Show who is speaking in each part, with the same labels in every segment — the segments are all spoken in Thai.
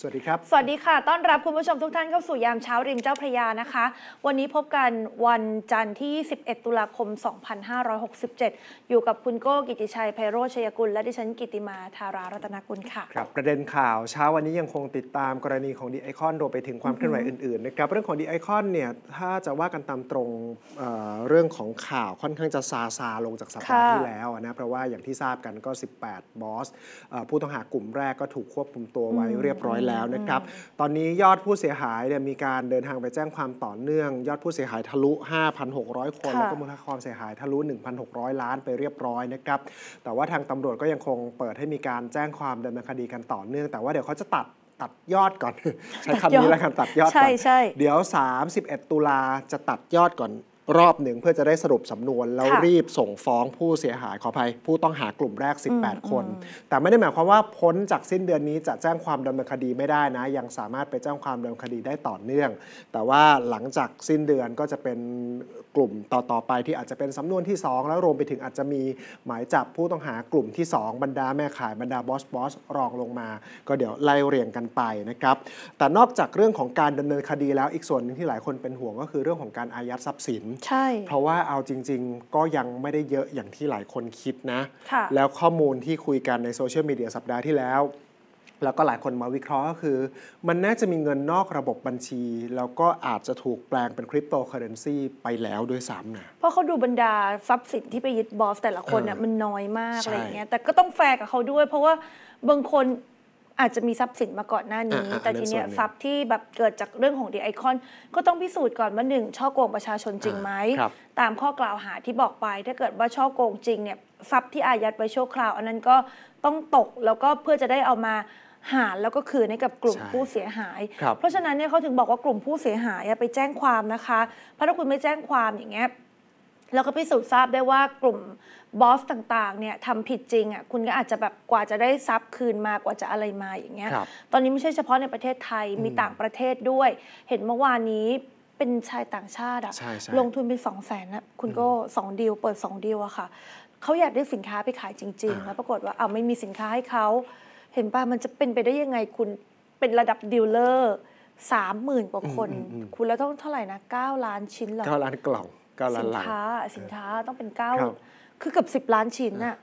Speaker 1: สวัสดีครับ
Speaker 2: สวัสดีค่ะ ต้อนรับคุณผู้ชมทุกท่านเข้าสู่ยามเช้าริมเจ้าพระยานะคะ วันนี้พบกันวันจันทร์ที่ 11 ตุลาคม 2567 อยู่กับคุณโก้กิติชัย ไพโรชยกุล และดิฉันกิติมา ทารารัตนกุลค่ะ คร
Speaker 1: ับ ประเด็นข่าวเช้าวันนี้ยังคงติดตามกรณีของดีไอคอนรวมไปถึงความเคลื่อนไหวอื่นๆนะครับเรื่องของดีไอคอนเนี่ย ถ้าจะว่ากันตามตรงเเรื่องของข่าวค่อนข้างจะซาซาลงจากสัปดาห์ที่แล้วนะ เพราะว่าอย่างที่ทราบกันก็ 18 บอส ผู้ต้องหากลุ่มแรกก็ถูกควบคุมตัวไว้เรียบร้อยแล้วนะครับ ตอนนี้ยอดผู้เสียหายเนี่ยมีการเดินทางไปแจ้งความต่อเนื่อง ยอดผู้เสียหายทะลุ 5,600 คน แล้วก็มูลค่าความเสียหายทะลุ 1,600 ล้านไปเรียบร้อยนะครับ แต่ว่าทางตำรวจก็ยังคงเปิดให้มีการแจ้งความดำเนินคดีกันต่อเนื่อง แต่ว่าเดี๋ยวเขาจะตัดตัดยอดก่อน ใช้คำนี้แล้วกันตัดยอดก่อนเดี๋ยว 31 ตุลาจะตัดยอดก่อนรอบหนึ่งเพื่อจะได้สรุปสำนวนแล้วรีบส่งฟ้องผู้เสียหายขออภัย ผู้ต้องหากลุ่มแรก 18 คน แต่ไม่ได้หมายความว่าพ้นจากสิ้นเดือนนี้จะแจ้งความดำเนินคดีไม่ได้นะ ยังสามารถไปแจ้งความดำเนินคดีได้ต่อเนื่อง แต่ว่าหลังจากสิ้นเดือนก็จะเป็นกลุ่มต่อๆไปที่อาจจะเป็นสำนวนที่ 2 แล้วรวมไปถึงอาจจะมีหมายจับผู้ต้องหากลุ่มที่ 2 บรรดาแม่ขายบรรดาบอสบอสรองลงมา ก็เดี๋ยวไล่เรียงกันไปนะครับ แต่นอกจากเรื่องของการดำเนินคดีแล้ว อีกส่วนนึงที่หลายคนเป็นห่วงก็คือเรื่องของการอายัดทรัพย์สินใช่เพราะว่าเอาจริง ๆ ก็ยังไม่ได้เยอะอย่างที่หลายคนคิดนะะแล้วข้อมูลที่คุยกันในโซเชียลมีเดียสัปดาห์ที่แล้วแล้วก็หลายคนมาวิเคราะห์ก็คือ มันน่าจะมีเงินนอกระบบบัญชี แล้วก็อาจจะถูกแปลงเป็นคริปโตเคอเรนซีไปแล้วด้วยซ้ำนะ
Speaker 2: เพราะเขาดูบรรดาทรัพย์สินที่ไปยึดบอสแต่ละคนเนี่ยมันน้อยมาก อะไรเงี้ยแต่ก็ต้องแฟร์กับเขาด้วย เพราะว่าบางคนอาจจะมีทรัพย์สินมาก่อนหน้านี้ แต่ทีเนี้ยทรัพย์ที่แบบเกิดจากเรื่องของดีไอคอนก็ต้องพิสูจน์ก่อนว่าหนึ่งช่อโกงประชาชนจริงไหมตามข้อกล่าวหาที่บอกไป ถ้าเกิดว่าช่อโกงจริงเนี่ยทรัพย์ที่อายัดไว้ชั่วคราว อันนั้นก็ต้องตกแล้วก็เพื่อจะได้เอามาหารแล้วก็คืนให้กับกลุ่มผู้เสียหาย เพราะฉะนั้นเนี่ยเขาถึงบอกว่ากลุ่มผู้เสียหายไปแจ้งความนะคะเพราะถ้าคุณไม่แจ้งความอย่างเงี้ยแล้วก็พิสูจน์ทราบได้ว่ากลุ่มบอสต่างๆเนี่ยทำผิดจริงอ่ะคุณก็อาจจะแบบกว่าจะได้ทรัพย์คืนมากว่าจะอะไรมาอย่างเงี้ยตอนนี้ไม่ใช่เฉพาะในประเทศไทยมีต่างประเทศด้วย เห็นเมื่อวานนี้เป็นชายต่างชาติอะลงทุนเป็นสองแสนนะคุณก็สองดีลเปิดสองดีลอะค่ะเขาอยากได้สินค้าไปขายจริงๆแล้วปรากฏว่าเอาไม่มีสินค้าให้เขาเห็นป่ะมันจะเป็นไปได้ยังไงคุณเป็นระดับดีลเลอร์สามหมื่นกว่าคน คุณแล้วต้องเท่าไหร่นะเก้าล้านชิ้นหรอเก้าล้า
Speaker 1: นกล่องเก้าล้านสินค้า สินค้
Speaker 2: าต้องเป็นเก้าคือเกือบสิบล้านชิ้นน่ะ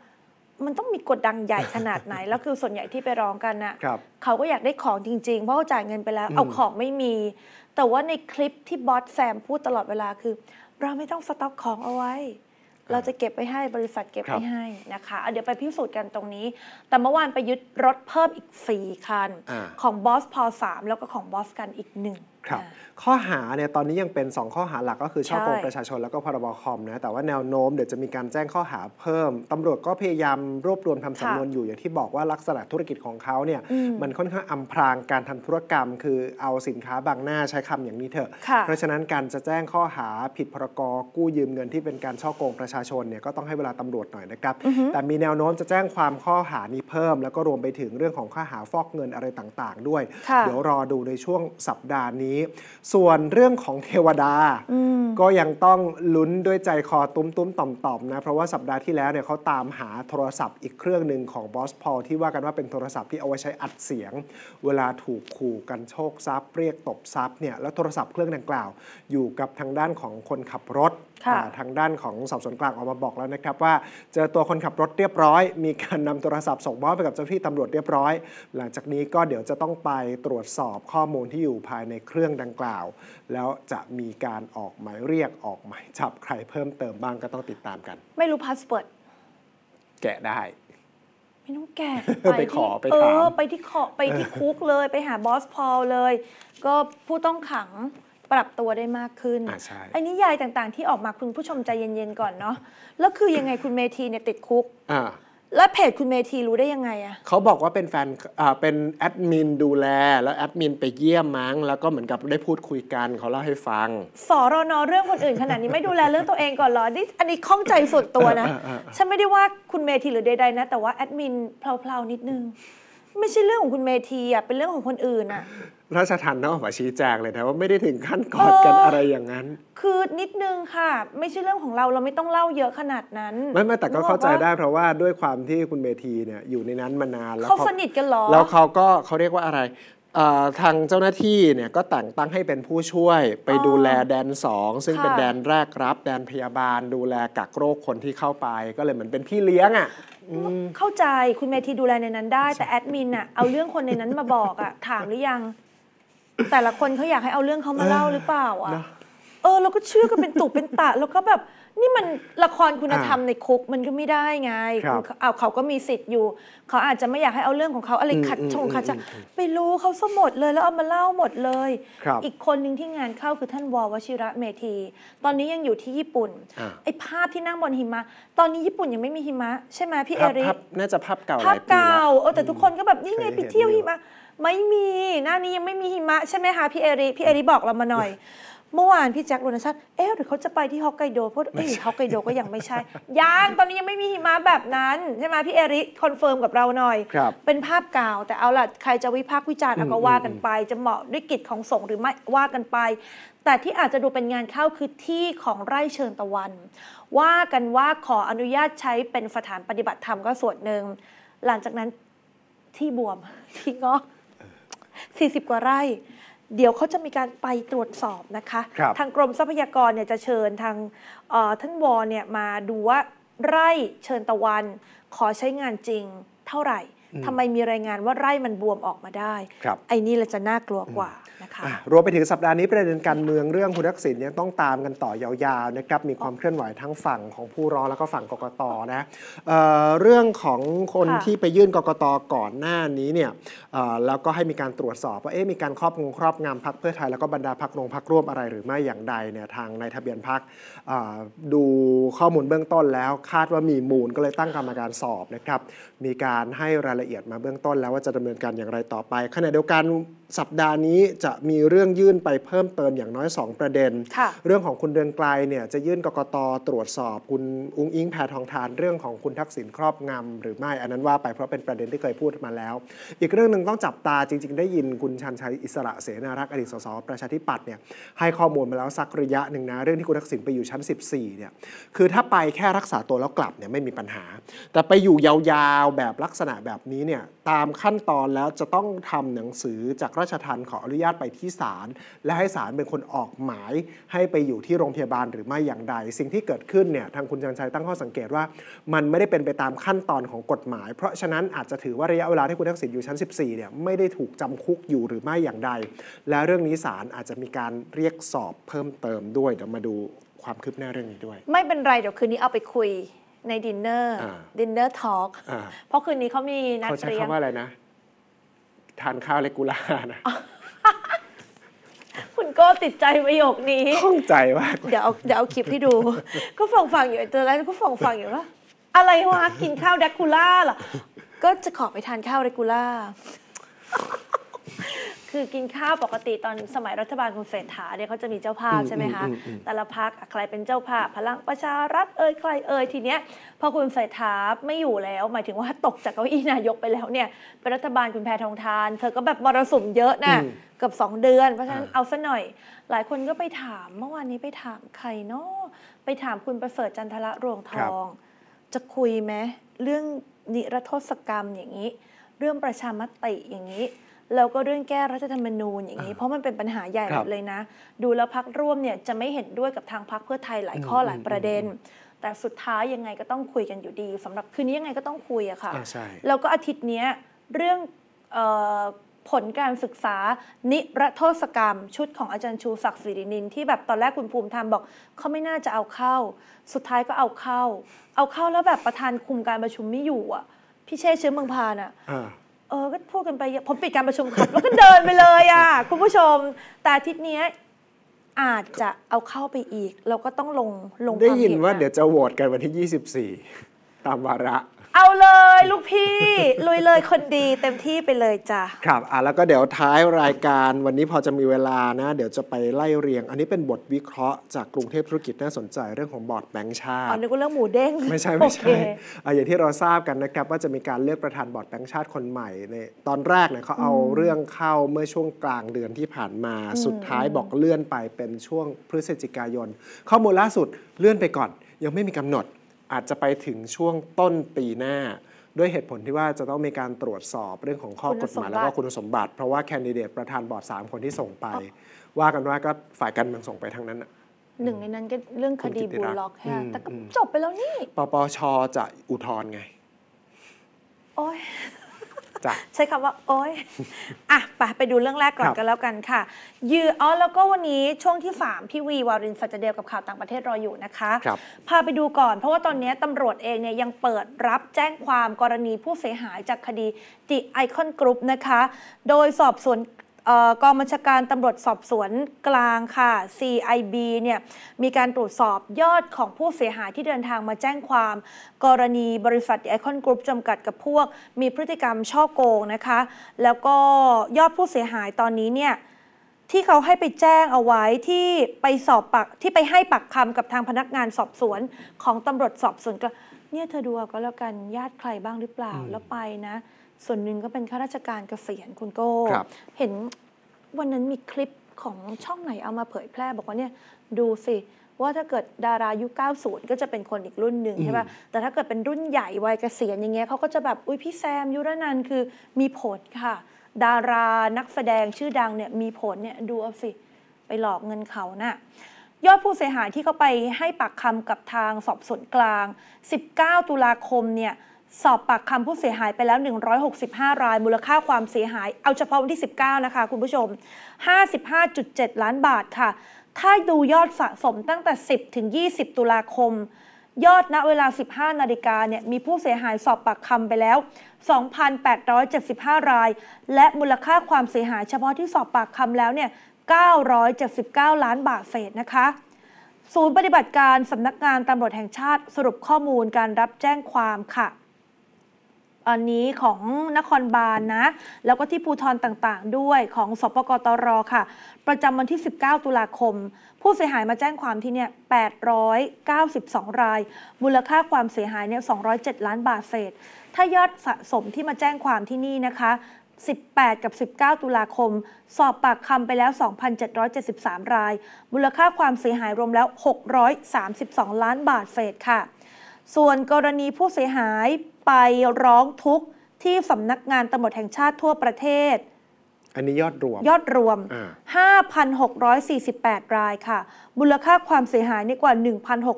Speaker 2: มันต้องมีกดดังใหญ่ขนาดไหน แล้วคือส่วนใหญ่ที่ไปร้องกันน่ะเขาก็อยากได้ของจริง ๆ เพราะเขาจ่ายเงินไปแล้ว เอาของไม่มี แต่ว่าในคลิปที่บอสแซมพูดตลอดเวลาคือ เราไม่ต้องสต็อกของเอาไว้เราจะเก็บไปให้บริษัทเก็บไปให้นะคะ เดี๋ยวไปพิสูจน์กันตรงนี้ แต่เมื่อวานไปยึดรถเพิ่มอีก 4 คัน ของบอสพอสามแล้วก็ของบอสกันอีกหนึ่งครั
Speaker 1: บข้อหาเนี่ยตอนนี้ยังเป็น 2 ข้อหาหลักก็คือ ช่อกงประชาชนแล้วก็พรบคอมนะแต่ว่าแนวโน้มเดี๋ยวจะมีการแจ้งข้อหาเพิ่มตำรวจก็พยายามรวบรวมทำสำนวนอยู่อย่างที่บอกว่าลักษณะธุรกิจของเขาเนี่ยมันค่อนข้างอาพรางการทาธุรกรรม คือเอาสินค้าบางหน้าใช้คำอย่างนี้เถอะ เพราะฉะนั้นการจะแจ้งข้อหาผิดพรกกู้ยืมเงินที่เป็นการช่อกงประชาชนเนี่ยก็ต้องให้เวลาตำรวจหน่อยนะครับแต่มีแนวโน้มจะแจ้งความข้อหานี้เพิ่ม แล้วก็รวมไปถึงเรื่องของข้อหาฟอกเงินอะไรต่างๆ ด้วยเดี๋ยวรอดูในช่วงสัปดาห์นี้ี้ส่วนเรื่องของเทวดา ก็ยังต้องลุ้นด้วยใจคอตุ้มตุ้มต่อมต่อมนะ เพราะว่าสัปดาห์ที่แล้วเนี่ยเขาตามหาโทรศัพท์อีกเครื่องหนึ่งของบอสพอลที่ว่ากันว่าเป็นโทรศัพท์ที่เอาไว้ใช้อัดเสียง เวลาถูกขู่กันโชคทรัพย์เรียกตบทรัพย์เนี่ยแล้วโทรศัพท์เครื่องดังกล่าว อยู่กับทางด้านของคนขับรถทางด้านของสอบสวนกลางออกมาบอกแล้วนะครับ ว่าเจอตัวคนขับรถเรียบร้อย มีการนำโทรศัพท์ส่งมอบไปกับเจ้าที่ตำรวจเรียบร้อย หลังจากนี้ก็เดี๋ยวจะต้องไปตรวจสอบข้อมูลที่อยู่ภายในเครื่องดังกล่าว แล้วจะมีการออกหมายเรียกออกหมายจับ ใครเพิ่มเติมบ้างก็ต้องติดตามกัน
Speaker 2: ไม่รู้พาสเอิร์ตแกะได้ ไม่ต้องแกะไปขอไปถามไปที่ขอไปที่คุกเลยไปหาบอสพอลเลย ก็ผู้ต้องขังปรับตัวได้มากขึ้นไอ้นิยายต่างๆ ที่ออกมาคุณผู้ชมใจเย็นๆก่อนเนาะ แล้วคือยังไงคุณเมทีเนี่ยติดคุกแล้วเพจคุณเมทีรู้ได้ยังไงอะ
Speaker 1: เขาบอกว่าเป็นแฟนเป็นแอดมินดูแล แล้วแอดมินไปเยี่ยมมั้ง แล้วก็เหมือนกับได้พูดคุยกัน เขาเล่าให้ฟัง
Speaker 2: สอรอนอเรื่องคนอื่นขนาดนี้ไม่ดูแลเรื่องตัวเองก่อนหรอ นี่อันนี้ข้องใจส่วนตัวนะ ฉันไม่ได้ว่าคุณเมทีหรือใดๆนะ แต่ว่าแอดมินเพลาๆนิดนึง ไม่ใช่เรื่องของคุณเมทีอะเป็นเรื่องของคนอื่นอะ
Speaker 1: ราชทันต้องออกมาชี้แจงเลยนะว่าไม่ได้ถึงขั้นกอดกันอะไรอย่างนั้น
Speaker 2: คือนิดนึงค่ะไม่ใช่เรื่องของเราเราไม่ต้องเล่าเยอะขนาดนั้น ไม่ไม่แต่ก็เข้าใจได้
Speaker 1: เพราะว่าด้วยความที่คุณเมธีเนี่ยอยู่ในนั้นมานานแล้วเขาส
Speaker 2: นิทกันหรอแล้ว
Speaker 1: เขาก็เขาเรียกว่าอะไรทางเจ้าหน้าที่เนี่ยก็แต่งตั้งให้เป็นผู้ช่วยไปดูแลแดนสองซึ่งเป็นแดนแรกรับ แดนพยาบาลดูแลกักโรคคนที่เข้าไป ก็เลยเหมือนเป็นพี่เลี้ยงอ่ะ
Speaker 2: เข้าใจคุณเมธีดูแลในนั้นได้แต่แอดมินอ่ะเอาเรื่องคนในนั้นมาบอกอ่ะถามหรือยังแต่ละคนเขาอยากให้เอาเรื่องเขามาเล่าหรือเปล่าอ่ะ เออเราก็เชื่อกันเป็นตุเป็นตะแล้วก็แบบนี่มันละครคุณธรรมในคุกมันก็ไม่ได้ไง เอาเขาก็มีสิทธิ์อยู่ เขาอาจจะไม่อยากให้เอาเรื่องของเขาอะไรขัดชงขัดจะไปรู้เขาสมดเลยแล้วเอามาเล่าหมดเลย อีกคนหนึ่งที่งานเข้าคือท่านววชิระเมธี ตอนนี้ยังอยู่ที่ญี่ปุ่นอไอ้ภาพที่นั่งบนหิมะ ตอนนี้ญี่ปุ่นยังไม่มีหิมะใช่ไหมพี่เอริส
Speaker 1: น่าจะภาพเก่าภาพยแล้วเก่
Speaker 2: าเออแต่ทุกคนก็แบบนี่ไงไปเที่ยวหิมะ ไม่มีหน้านี้ยังไม่มีหิมะใช่ไหมคะพี่เอริ พี่เอริบอกเรามาหน่อยเมื่อวาน พี่แจ็คโรนชัดเอ๊ะหรือเขาจะไปที่ฮอกไกโด เพราะเอ๊ะฮอกไกโดก็ยังไม่ใช่ยังตอนนี้ยังไม่มีหิมะแบบนั้น ใช่ไหมพี่เอริ คอนเฟิร์มกับเราหน่อย เป็นภาพกก่าแต่เอาล่ะ ใครจะวิพากษ์วิจารณ์เอาก็ว่ากันไป จะเหมาะด้วยกิจของสงฆ์หรือไม่ ว่ากันไป แต่ที่อาจจะดูเป็นงานเข้าคือที่ของไร่เชิงตะวัน ว่ากันว่าขออนุญาตใช้เป็นสถานปฏิบัติธรรมก็ส่วนหนึ่งหลังจากนั้นที่บวมที่งอกิบกว่าไร่เดี๋ยวเขาจะมีการไปตรวจสอบนะคะคทางกรมทรัพยากรเนี่ยจะเชิญทางท่านวอเนี่ยมาดูว่าไร่เชิญตะวันขอใช้งานจริงเท่าไหร่ทำไมมีรายงานว่าไร่มันบวมออกมาได้ ไอ้นี่เราจะน่ากลัวกว่านะ
Speaker 1: คะรวมไปถึงสัปดาห์นี้ประเด็นการเมืองเรื่องคุณทักษิณยังต้องตามกันต่อยาวๆนะครับ มีความเคลื่อนไหวทั้งฝั่งของผู้ร้องแล้วก็ฝั่งกกตนะเเรื่องของคนที่ไปยื่นกกตก่อนหน้านี้เนี่ยแล้วก็ให้มีการตรวจสอบว่าเอ๊ะมีการครอบงงครอบงำพักเพื่อไทยแล้วก็บรรดาพักรงพักร่วมอะไรหรือไม่อย่างใดเนี่ยทางในทะเบียนพักดูข้อมูลเบื้องต้นแล้วคาดว่ามีมูลก็เลยตั้งกรรมการสอบนะครับ มีการให้รายละละเอียดมาเบื้องต้นแล้วว่าจะดำเนินการอย่างไรต่อไป ขณะเดียวกันสัปดาห์นี้จะมีเรื่องยื่นไปเพิ่มเติมอย่างน้อย 2 ประเด็น เรื่องของคุณเดืองไกลเนี่ยจะยื่นกกตตรวจสอบ คุณอุ้งอิงแพทองทานเรื่องของคุณทักษิณครอบงำหรือไม่อันนั้นว่าไปเพราะเป็นประเด็นที่เคยพูดมาแล้ว อีกเรื่องหนึ่งต้องจับตาจริงๆได้ยินคุณชันชัยอิสระเสนารักษ์อดีตสสประชาธิปัตย์เนี่ยให้ข้อมูลมาแล้วสักระยะหนึ่งนะเรื่องที่คุณทักษิณไปอยู่ชั้น 14เนี่ยคือถ้าไปแค่รักษาตัวแล้วกลับเนี่ยไม่มีปัญหา แต่ไปอยู่ยาวๆแบบลักษณะแบบนี้เนี่ยตามขั้นตอนแล้วจะต้องทำหนังสือจากราชทันขออนุญาตไปที่ศาลและให้ศาลเป็นคนออกหมายให้ไปอยู่ที่โรงพยาบาลหรือไม่อย่างใด สิ่งที่เกิดขึ้นเนี่ยทางคุณจังชัยตั้งข้อสังเกตว่า มันไม่ได้เป็นไปตามขั้นตอนของกฎหมาย เพราะฉะนั้นอาจจะถือ ว่าระยะเวลาที่คุณทักษิณอยู่ ชั้น 14เนี่ยไม่ได้ถูกจำคุกอยู่หรือไม่อย่างใด และเรื่องนี้ศาลอาจจะมีการเรียกสอบเพิ่มเติมด้วยเดี๋ยวมาดูความคืบหน้าเรื่องนี้ด้วย
Speaker 2: ไม่เป็นไรเดี๋ยวคืนนี้เอาไปคุยในดินเนอร์ดินเนอร์ทอล์กเพราะคืนนี้เขามีนัดเรียนเขาใช้คำว่า
Speaker 1: อะไรนะ ทานข้าวเลกูล่านะ
Speaker 2: คุณก็ติดใจประโยคนี้ข้องใจว่า เดี๋ยวเอาเดี๋ยวเอาคลิปให้ดู ก็ฟังฟังอยู่ตอนแรกก็ฟังฟังอยู่ว่า อะไรวะกินข้าวเดกูล่าเหรอก็จะขอไปทานข้าวเดกูล่าคือกินข้าวปกติตอนสมัยรัฐบาลคุณเศรษฐาเนี่ยเขาจะมีเจ้าภาพใช่ไหมคะแต่ละพักใครเป็นเจ้าภาพ พลังประชารัฐเอ่ยใครเอ่ยทีเนี้ยพอคุณเศรษฐาไม่อยู่แล้ว หมายถึงว่าตกจากเก้าอี้นายกไปแล้วเนี่ยเป็นรัฐบาลคุณแพทองทานเธอก็แบบมรสุมเยอะนะเกือบสองเดือน เพราะฉะนั้นเอาซะหน่อย หลายคนก็ไปถามเมื่อวานนี้ไปถามใครเนาะไปถามคุณประเสริฐจันทละรวงทอง จะคุยไหมเรื่องนิรโทษกรรมอย่างนี้ เรื่องประชามติอย่างนี้แล้วก็เรื่องแก้รัฐธรรมนูญอย่างนี้ เพราะมันเป็นปัญหาใหญ่หมดเลยนะ ดูแล้วพักร่วมเนี่ยจะไม่เห็นด้วยกับทางพักเพื่อไทยหลายข้อหลายประเด็น แต่สุดท้ายยังไงก็ต้องคุยกันอยู่ดี สำหรับคืนนี้ยังไงก็ต้องคุยอะค่ะแล้วก็อาทิตย์นี้เรื่องผลการศึกษานิรโทษกรรมชุดของอาจารย์ชูศักดิ์สิรินินที่แบบตอนแรกคุณภูมิธรรมบอกเขาไม่น่าจะเอาเข้า สุดท้ายก็เอาเข้า เอาเข้าแล้วแบบประธานคุมการประชุมไม่อยู่อ่ะพี่เชษเชื้อเมืองพานอ่ะเอก็พูดกันไป ผมปิดการประชุมครับ แล้วก็เดินไปเลยอ่ะ คุณผู้ชม แต่อาทิตย์นี้ อาจจะเอาเข้าไปอีก เราก็ต้องลงลงได้ยิน
Speaker 1: ว่าเดี๋ยวจะโหวตกันวันที่ 24 ตามวาระ
Speaker 2: เอาเลยลูกพี่ลุยเลยคนดีเต็มที่ไปเลยจ้ะ
Speaker 1: ครับอ่ะแล้วก็เดี๋ยวท้ายรายการวันนี้พอจะมีเวลานะเดี๋ยวจะไปไล่เรียง อันนี้เป็นบทวิเคราะห์จากกรุงเทพธุรกิจน่าสนใจเรื่องของบอร์ดแบงก์ชาติอ๋อนึกว่าเรื่องหมูเด้
Speaker 2: งไม่ใช่ไม่ใช่ o ใช่
Speaker 1: อ่ะอย่างที่เราทราบกันนะครับว่าจะมีการเลือกประธานบอร์ดแบงก์ชาติคนใหม่ในตอนแรกเนี่ยเขาเอาเรื่องเข้าเมื่อช่วงกลางเดือนที่ผ่านมาสุดท้ายบอกเลื่อนไปเป็นช่วงพฤศจิกายนข้อมูลล่าสุดเลื่อนไปก่อน ยังไม่มีกำหนดอาจจะไปถึงช่วงต้นปีหน้าด้วยเหตุผลที่ว่าจะต้องมีการตรวจสอบเรื่องของข้อกฎหมายแล้วก็คุณสมบัติ เพราะว่าแคนดิเดตประธานบอร์ด3 คนที่ส่งไป ว่ากันว่าก็ฝ่ายการเมืองส่งไปทางนั้น
Speaker 2: หนึ่งในนั้นก็เรื่องคดีบูลล็อกค่ะแต่ก็จบไปแล้วนี่
Speaker 1: ปปชจะอุทธรณ์ไง
Speaker 2: โอ้ยใช้คะว่า โอ๊ย อ่ะไปไปดูเรื่องแรกก่อนกันแล้วกันค่ะยืออ๋อแล้วก็วันนี้ช่วงที่สามพี่วีวารินสัจเดลกับข่าวต่างประเทศรออยู่นะคะครับพาไปดูก่อน เพราะว่าตอนนี้ตำรวจเองเนี่ยยังเปิดรับแจ้งความกรณีผู้เสียหายจากคดีจิไอคอนกรุ๊ปนะคะ โดยสอบสวนกองบัญชาการตำรวจสอบสวนกลางค่ะ CIB เนี่ยมีการตรวจสอบยอดของผู้เสียหายที่เดินทางมาแจ้งความ กรณีบริษัทไอคอนกรุ๊ปจำกัดกับพวกมีพฤติกรรมช่อโกงนะคะ แล้วก็ยอดผู้เสียหายตอนนี้เนี่ยที่เขาให้ไปแจ้งเอาไว้ที่ไปสอบปักที่ไปให้ปักคำกับทางพนักงานสอบสวนของตำรวจสอบสวนเนี่ยเธอดูก็แล้วกันญาติใครบ้างหรือเปล่าแล้วไปนะส่วนหนึ่งก็เป็นข้าราชการเกษียณคุณโก้เห็นวันนั้นมีคลิปของช่องไหนเอามาเผยแพร่บอกว่าเนี่ยดูสิว่าถ้าเกิดดารายุค90 ก็จะเป็นคนอีกรุ่นหนึ่งใช่ป่ะแต่ถ้าเกิดเป็นรุ่นใหญ่วัยเกษียณอย่างเงี้ยเขาก็จะแบบ อุ้ยพี่แซมยุรนันคือมีผลค่ะ ดารานักแสดงชื่อดังเนี่ยมีผลเนี่ยดูเอาสิไปหลอกเงินเขาน่ะยอดผู้เสียหายที่เขาไปให้ปากคำกับทางสอบสวนกลาง 19 ตุลาคมเนี่ยสอบปากคำผู้เสียหายไปแล้ว 165 ราย มูลค่าความเสียหาย เอาเฉพาะวันที่ 19 นะคะ คุณผู้ชม 55.7 ล้านบาทค่ะ ถ้าดูยอดสะสมตั้งแต่ 10 ถึง 20 ตุลาคม ยอดณเวลา 15นาฬิกาเนี่ยมีผู้เสียหายสอบปากคำไปแล้ว2,875ราย และมูลค่าความเสียหายเฉพาะที่สอบปากคำแล้วเนี่ย979 ล้านบาทเศษนะคะ ศูนย์ปฏิบัติการสำนักงานตำรวจแห่งชาติสรุปข้อมูลการรับแจ้งความค่ะอันนี้ของนครบาลนนะ แล้วก็ที่ภูทรต่างๆ ด้วยของสปกตรค่ะ ประจำวันที่ 19 ตุลาคม ผู้เสียหายมาแจ้งความที่เนี่ย892 ราย มูลค่าความเสียหายเนี่ย207 ล้านบาทเศษ ถ้ายอดสะสมที่มาแจ้งความที่นี่นะคะ18 กับ 19 ตุลาคม สอบปากคำไปแล้ว 2,773 ราย มูลค่าความเสียหายรวมแล้ว 632 ล้านบาทเศษค่ะส่วนกรณีผู้เสียหายไปร้องทุกข์ ที่สำนักงานตำรวจแห่งชาติทั่วประเทศ
Speaker 1: อันนี้ยอดรวมยอด
Speaker 2: รวม 5,648 รายค่ะ มูลค่าความเสียหายนี่กว่า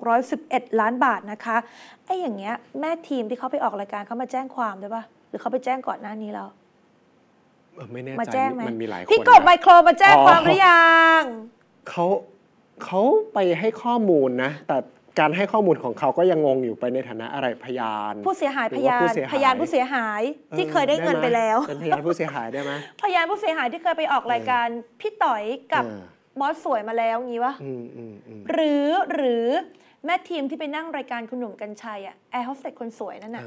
Speaker 2: 1,611 ล้านบาทนะคะ ไอ้อย่างเงี้ยแม่ทีมที่เขาไปออกรายการเขามาแจ้งความได้ปะหรือเขาไปแจ้งก่อนหน้านี้แล้ว
Speaker 1: เออไม่แน่ใจมาแจ้งไหมมันมีหลายคนพี่กบไมโครมาแจ้งความหรือยังเขาเขาไปให้ข้อมูลนะแต่การให้ข้อมูลของเขาก็ยังงงอยู่ไปในฐานะอะไรพยาน ผู้เสียหายพยานพยานผู้เส
Speaker 2: ียหายที่เคยได้เงินไปแล้วเ
Speaker 1: ป็นพยานผู้เสียหายได้ไหม
Speaker 2: พยานผู้เสียหายที่เคยไปออกรายการพี่ต่อยกับบอสสวยมาแล้ว งี้วะหรือหรือแม่ทีมที่ไปนั่งรายการคุณหนุ่มกัญชัยอะแอร์โฮสเตสคนสวยนั่นน่ะ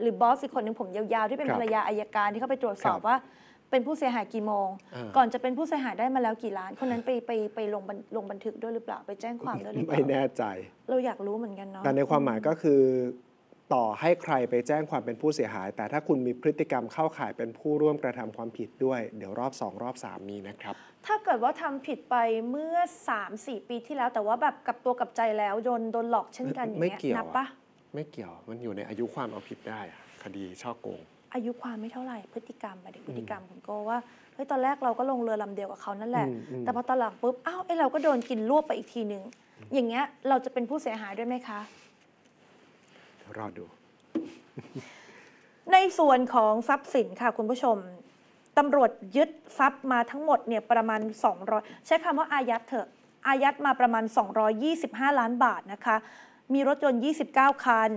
Speaker 2: หรือบอสอีกคนหนึ่งผมยาวๆที่เป็นภรรยาอายการที่เขาไปตรวจสอบว่าเป็นผู้เสียหายกี่โมง ก่อนจะเป็นผู้เสียหายได้มาแล้วกี่ล้าน คนนั้นไปไปไปลงบันลงบันทึกด้วยหรือเปล่าไปแจ้งความด้วยหรือเปล่าไม่แน่ใจเราอยากรู้เหมือนกันเนาะแต่ในความหมายก็
Speaker 1: คือ ต่อให้ใครไปแจ้งความเป็นผู้เสียหาย แต่ถ้าคุณมีพฤติกรรมเข้าข่ายเป็นผู้ร่วมกระทำความผิดด้วย เดี๋ยวรอบ 2 รอบ 3 มีนะครับ
Speaker 2: ถ้าเกิดว่าทำผิดไปเมื่อ 3-4 ปีที่แล้ว แต่ว่าแบบกับตัวกับใจแล้วโดนโดนหลอกเช่นกันอย่างเงี้ยนับปะ
Speaker 1: ไม่เกี่ยวมันอยู่ในอายุความเอาผิดได้คดีช่อโกง
Speaker 2: อายุความไม่เท่าไหร่ พฤติกรรมไปายพฤติกรรมของโกว่า เฮ้ย ตอนแรกเราก็ลงเรือลำเดียวกับเขานั่นแหละ แต่พอตอนหลังปุ๊บอ้าวไอ้เราก็โดนกินรวบไปอีกทีหนึ่งอย่างเงี้ยเราจะเป็นผู้เสียหายด้วยไหมคะ รอดู ในส่วนของทรัพย์สินค่ะ คุณผู้ชมตำรวจยึดทรัพย์มาทั้งหมดเนี่ยประมาณ 200 ใช้คำว่าอายัดเถอะอายัดมาประมาณ 225 ล้านบาทนะคะมีรถยนต์29คัน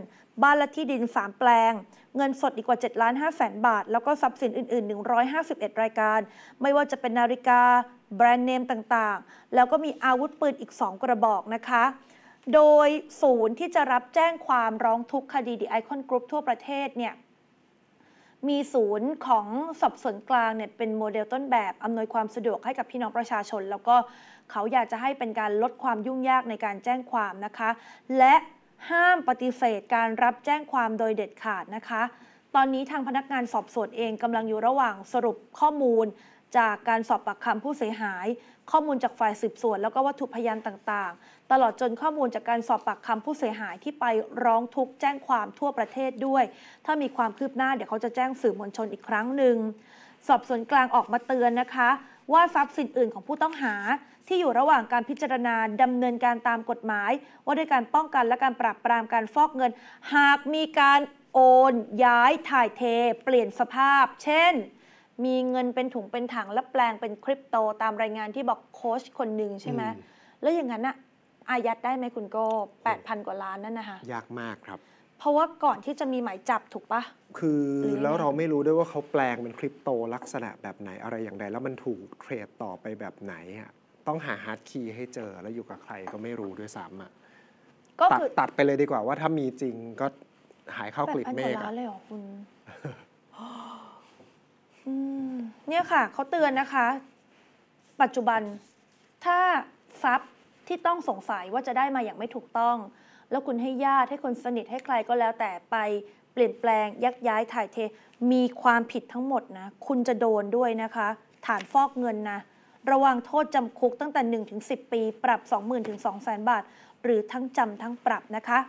Speaker 2: บ้านและที่ดิน 3 แปลงเงินสดอีกกว่า7ล้าน5แสนบาท แล้วก็ทรัพย์สินอื่นๆ 151 รายการ ไม่ว่าจะเป็นนาฬิกา แบรนด์เนมต่างๆ แล้วก็มีอาวุธปืนอีก 2 กระบอกนะคะ โดยศูนย์ที่จะรับแจ้งความร้องทุกคดีดีไอคอนกรุ๊ปทั่วประเทศเนี่ยมีศูนย์ของสอบสวนกลางเนี่ยเป็นโมเดลต้นแบบ อำนวยความสะดวกให้กับพี่น้องประชาชน แล้วก็เขาอยากจะให้เป็นการลดความยุ่งยากในการแจ้งความนะคะ และห้ามปฏิเสธการรับแจ้งความโดยเด็ดขาดนะคะ ตอนนี้ทางพนักงานสอบสวนเองกำลังอยู่ระหว่างสรุปข้อมูล จากการสอบปากคำผู้เสียหาย ข้อมูลจากฝ่ายสืบสวนแล้วก็วัตถุพยานต่างๆ ตลอดจนข้อมูลจากการสอบปากคำผู้เสียหายที่ไปร้องทุกข์แจ้งความทั่วประเทศด้วย ถ้ามีความคืบหน้าเดี๋ยวเขาจะแจ้งสื่อมวลชนอีกครั้งหนึ่งสอบสวนกลางออกมาเตือนนะคะ ว่าทรัพย์สินอื่นของผู้ต้องหาที่อยู่ระหว่างการพิจารณาดำเนินการตามกฎหมาย ว่าด้วยการป้องกันและการปราบปรามการฟอกเงิน หากมีการโอน ย้ายถ่ายเท เปลี่ยนสภาพ เช่น มีเงินเป็นถุงเป็นถัง และแปลงเป็นคริปโตตามรายงานที่บอกโค้ชคนหนึ่งใช่ไหมแล้วอย่างนั้นอะอายัดได้ไหมคุณโก้แปดพันกว่าล้านนั่นนะคะ
Speaker 1: ยากมากครับ
Speaker 2: เพราะว่าก่อนที่จะมีหมายจับถูกปะ
Speaker 1: คือแล้วเราไม่รู้ด้วยว่าเขาแปลงเป็นคริปโตลักษณะแบบไหนอะไรอย่างไรแล้วมันถูกเทรดต่อไปแบบไหนอะต้องหาฮาร์ดคีย์ให้เจอแล้วอยู่กับใครก็ไม่รู้ด้วยซ้ำอ่ะก็ตัดคือตัดไปเลยดีกว่า ว่าถ้ามีจริงก็หายเข้ากลิบเมฆอ่ะเ
Speaker 2: เนี่ยค่ะ เขาเตือนนะคะ ปัจจุบันถ้าทรัพย์ที่ต้องสงสัยว่าจะได้มาอย่างไม่ถูกต้อง แล้วคุณให้ญาติให้คนสนิทให้ใครก็แล้วแต่ไปเปลี่ยนแปลง ยักย้ายถ่ายเทมีความผิดทั้งหมดนะคุณจะโดนด้วยนะคะ ฐานฟอกเงินนะระวังโทษจำคุกตั้งแต่ 1-10 ปี ปรับ 20,000 ถึง2องแบาท หรือทั้งจำทั้งปรับนะคะ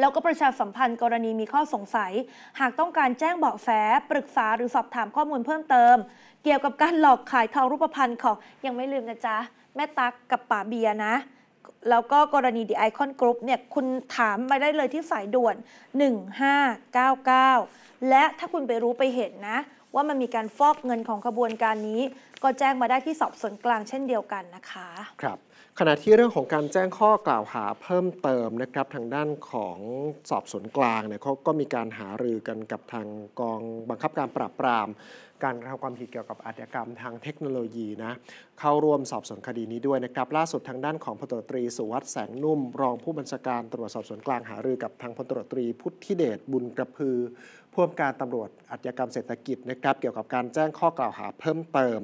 Speaker 2: แล้วก็ประชาสัมพันธ์กรณีมีข้อสงสัย หากต้องการแจ้งเบาะแสปรึกษาหรือสอบถามข้อมูลเพิ่มเติม เกี่ยวกับการหลอกขายทองรูปพรรณของยังไม่ลืมนะจ๊ะ แม่ตักกับป๋าเบียนะ แล้วก็กรณีดีไอคอนกรุ๊ปเนี่ยคุณถามมาได้เลยที่สายด่วน 1599 และถ้าคุณไปรู้ไปเห็นนะว่ามันมีการฟอกเงินของขบวนการนี้ ก็แจ้งมาได้ที่สอบสวนกลาง เช่นเดียวกันนะคะ
Speaker 1: ครับ ขณะที่เรื่องของการแจ้งข้อกล่าวหาเพิ่มเติมนะครับทางด้านของสอบสวนกลางเนี่ยเขาก็มีการหารือกันกับทางกองบังคับการปราบปรามการกระทำความผิดเกี่ยวกับอาชญากรรมทางเทคโนโลยีนะเข้าร่วมสอบสวนคดีนี้ด้วยนะครับล่าสุดทางด้านของพลตรีสุวัสด์แสงนุ่ม รองผู้บัญชาการตรวจสอบสวนกลางหารือกับทางพลตรีพุทธิเดชบุญกระพือผู้อำการตำรวจอาจฉากรรมเศรษฐกิจนะครับ เกี่ยวกับการแจ้งข้อกล่าวหาเพิ่มเติม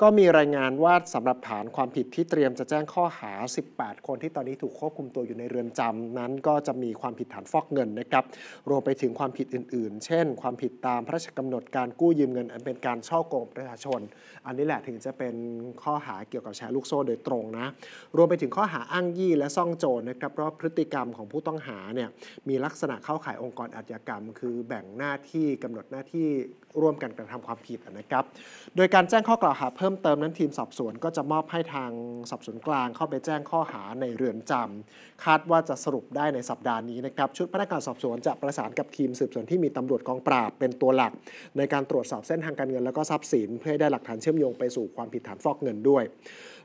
Speaker 1: ก็มีรายงานว่าสำหรับฐานความผิดที่เตรียมจะแจ้งข้อหา 18 คนที่ตอนนี้ถูกควบคุมตัวอยู่ในเรือนจำนั้นก็จะมีความผิดฐานฟอกเงินนะครับ รวมไปถึงความผิดอื่นๆ เช่น ความผิดตามพระราชกำหนดการกู้ยืมเงิน อันเป็นการช่อโกงประชาชน อันนี้แหละถึงจะเป็นข้อหาเกี่ยวกับแชร์ลูกโซ่โดยตรงนะ รวมไปถึงข้อหาอ้างยี่และซ่องโจรนะครับ เพราะพฤติกรรมของผู้ต้องหาเนี่ยมีลักษณะเข้าข่ายองค์กรอาชญากรรม คือแบ่งหน้าน้าที่กำหนดหน้าที่ร่วมกันกระทำความผิดนะครับ โดยการแจ้งข้อกล่าวหาเพิ่มเติมนั้นทีมสอบสวนก็จะมอบให้ทางสอบสวนกลางเข้าไปแจ้งข้อหาในเรือนจำ คาดว่าจะสรุปได้ในสัปดาห์นี้นะครับ ชุดพนักงานสอบสวนจะประสานกับทีมสืบสวนที่มีตำรวจกองปราบเป็นตัวหลักในการตรวจสอบเส้นทางการเงินแล้วก็ทรัพย์สินเพื่อได้หลักฐานเชื่อมโยงไปสู่ความผิดฐานฟอกเงินด้วย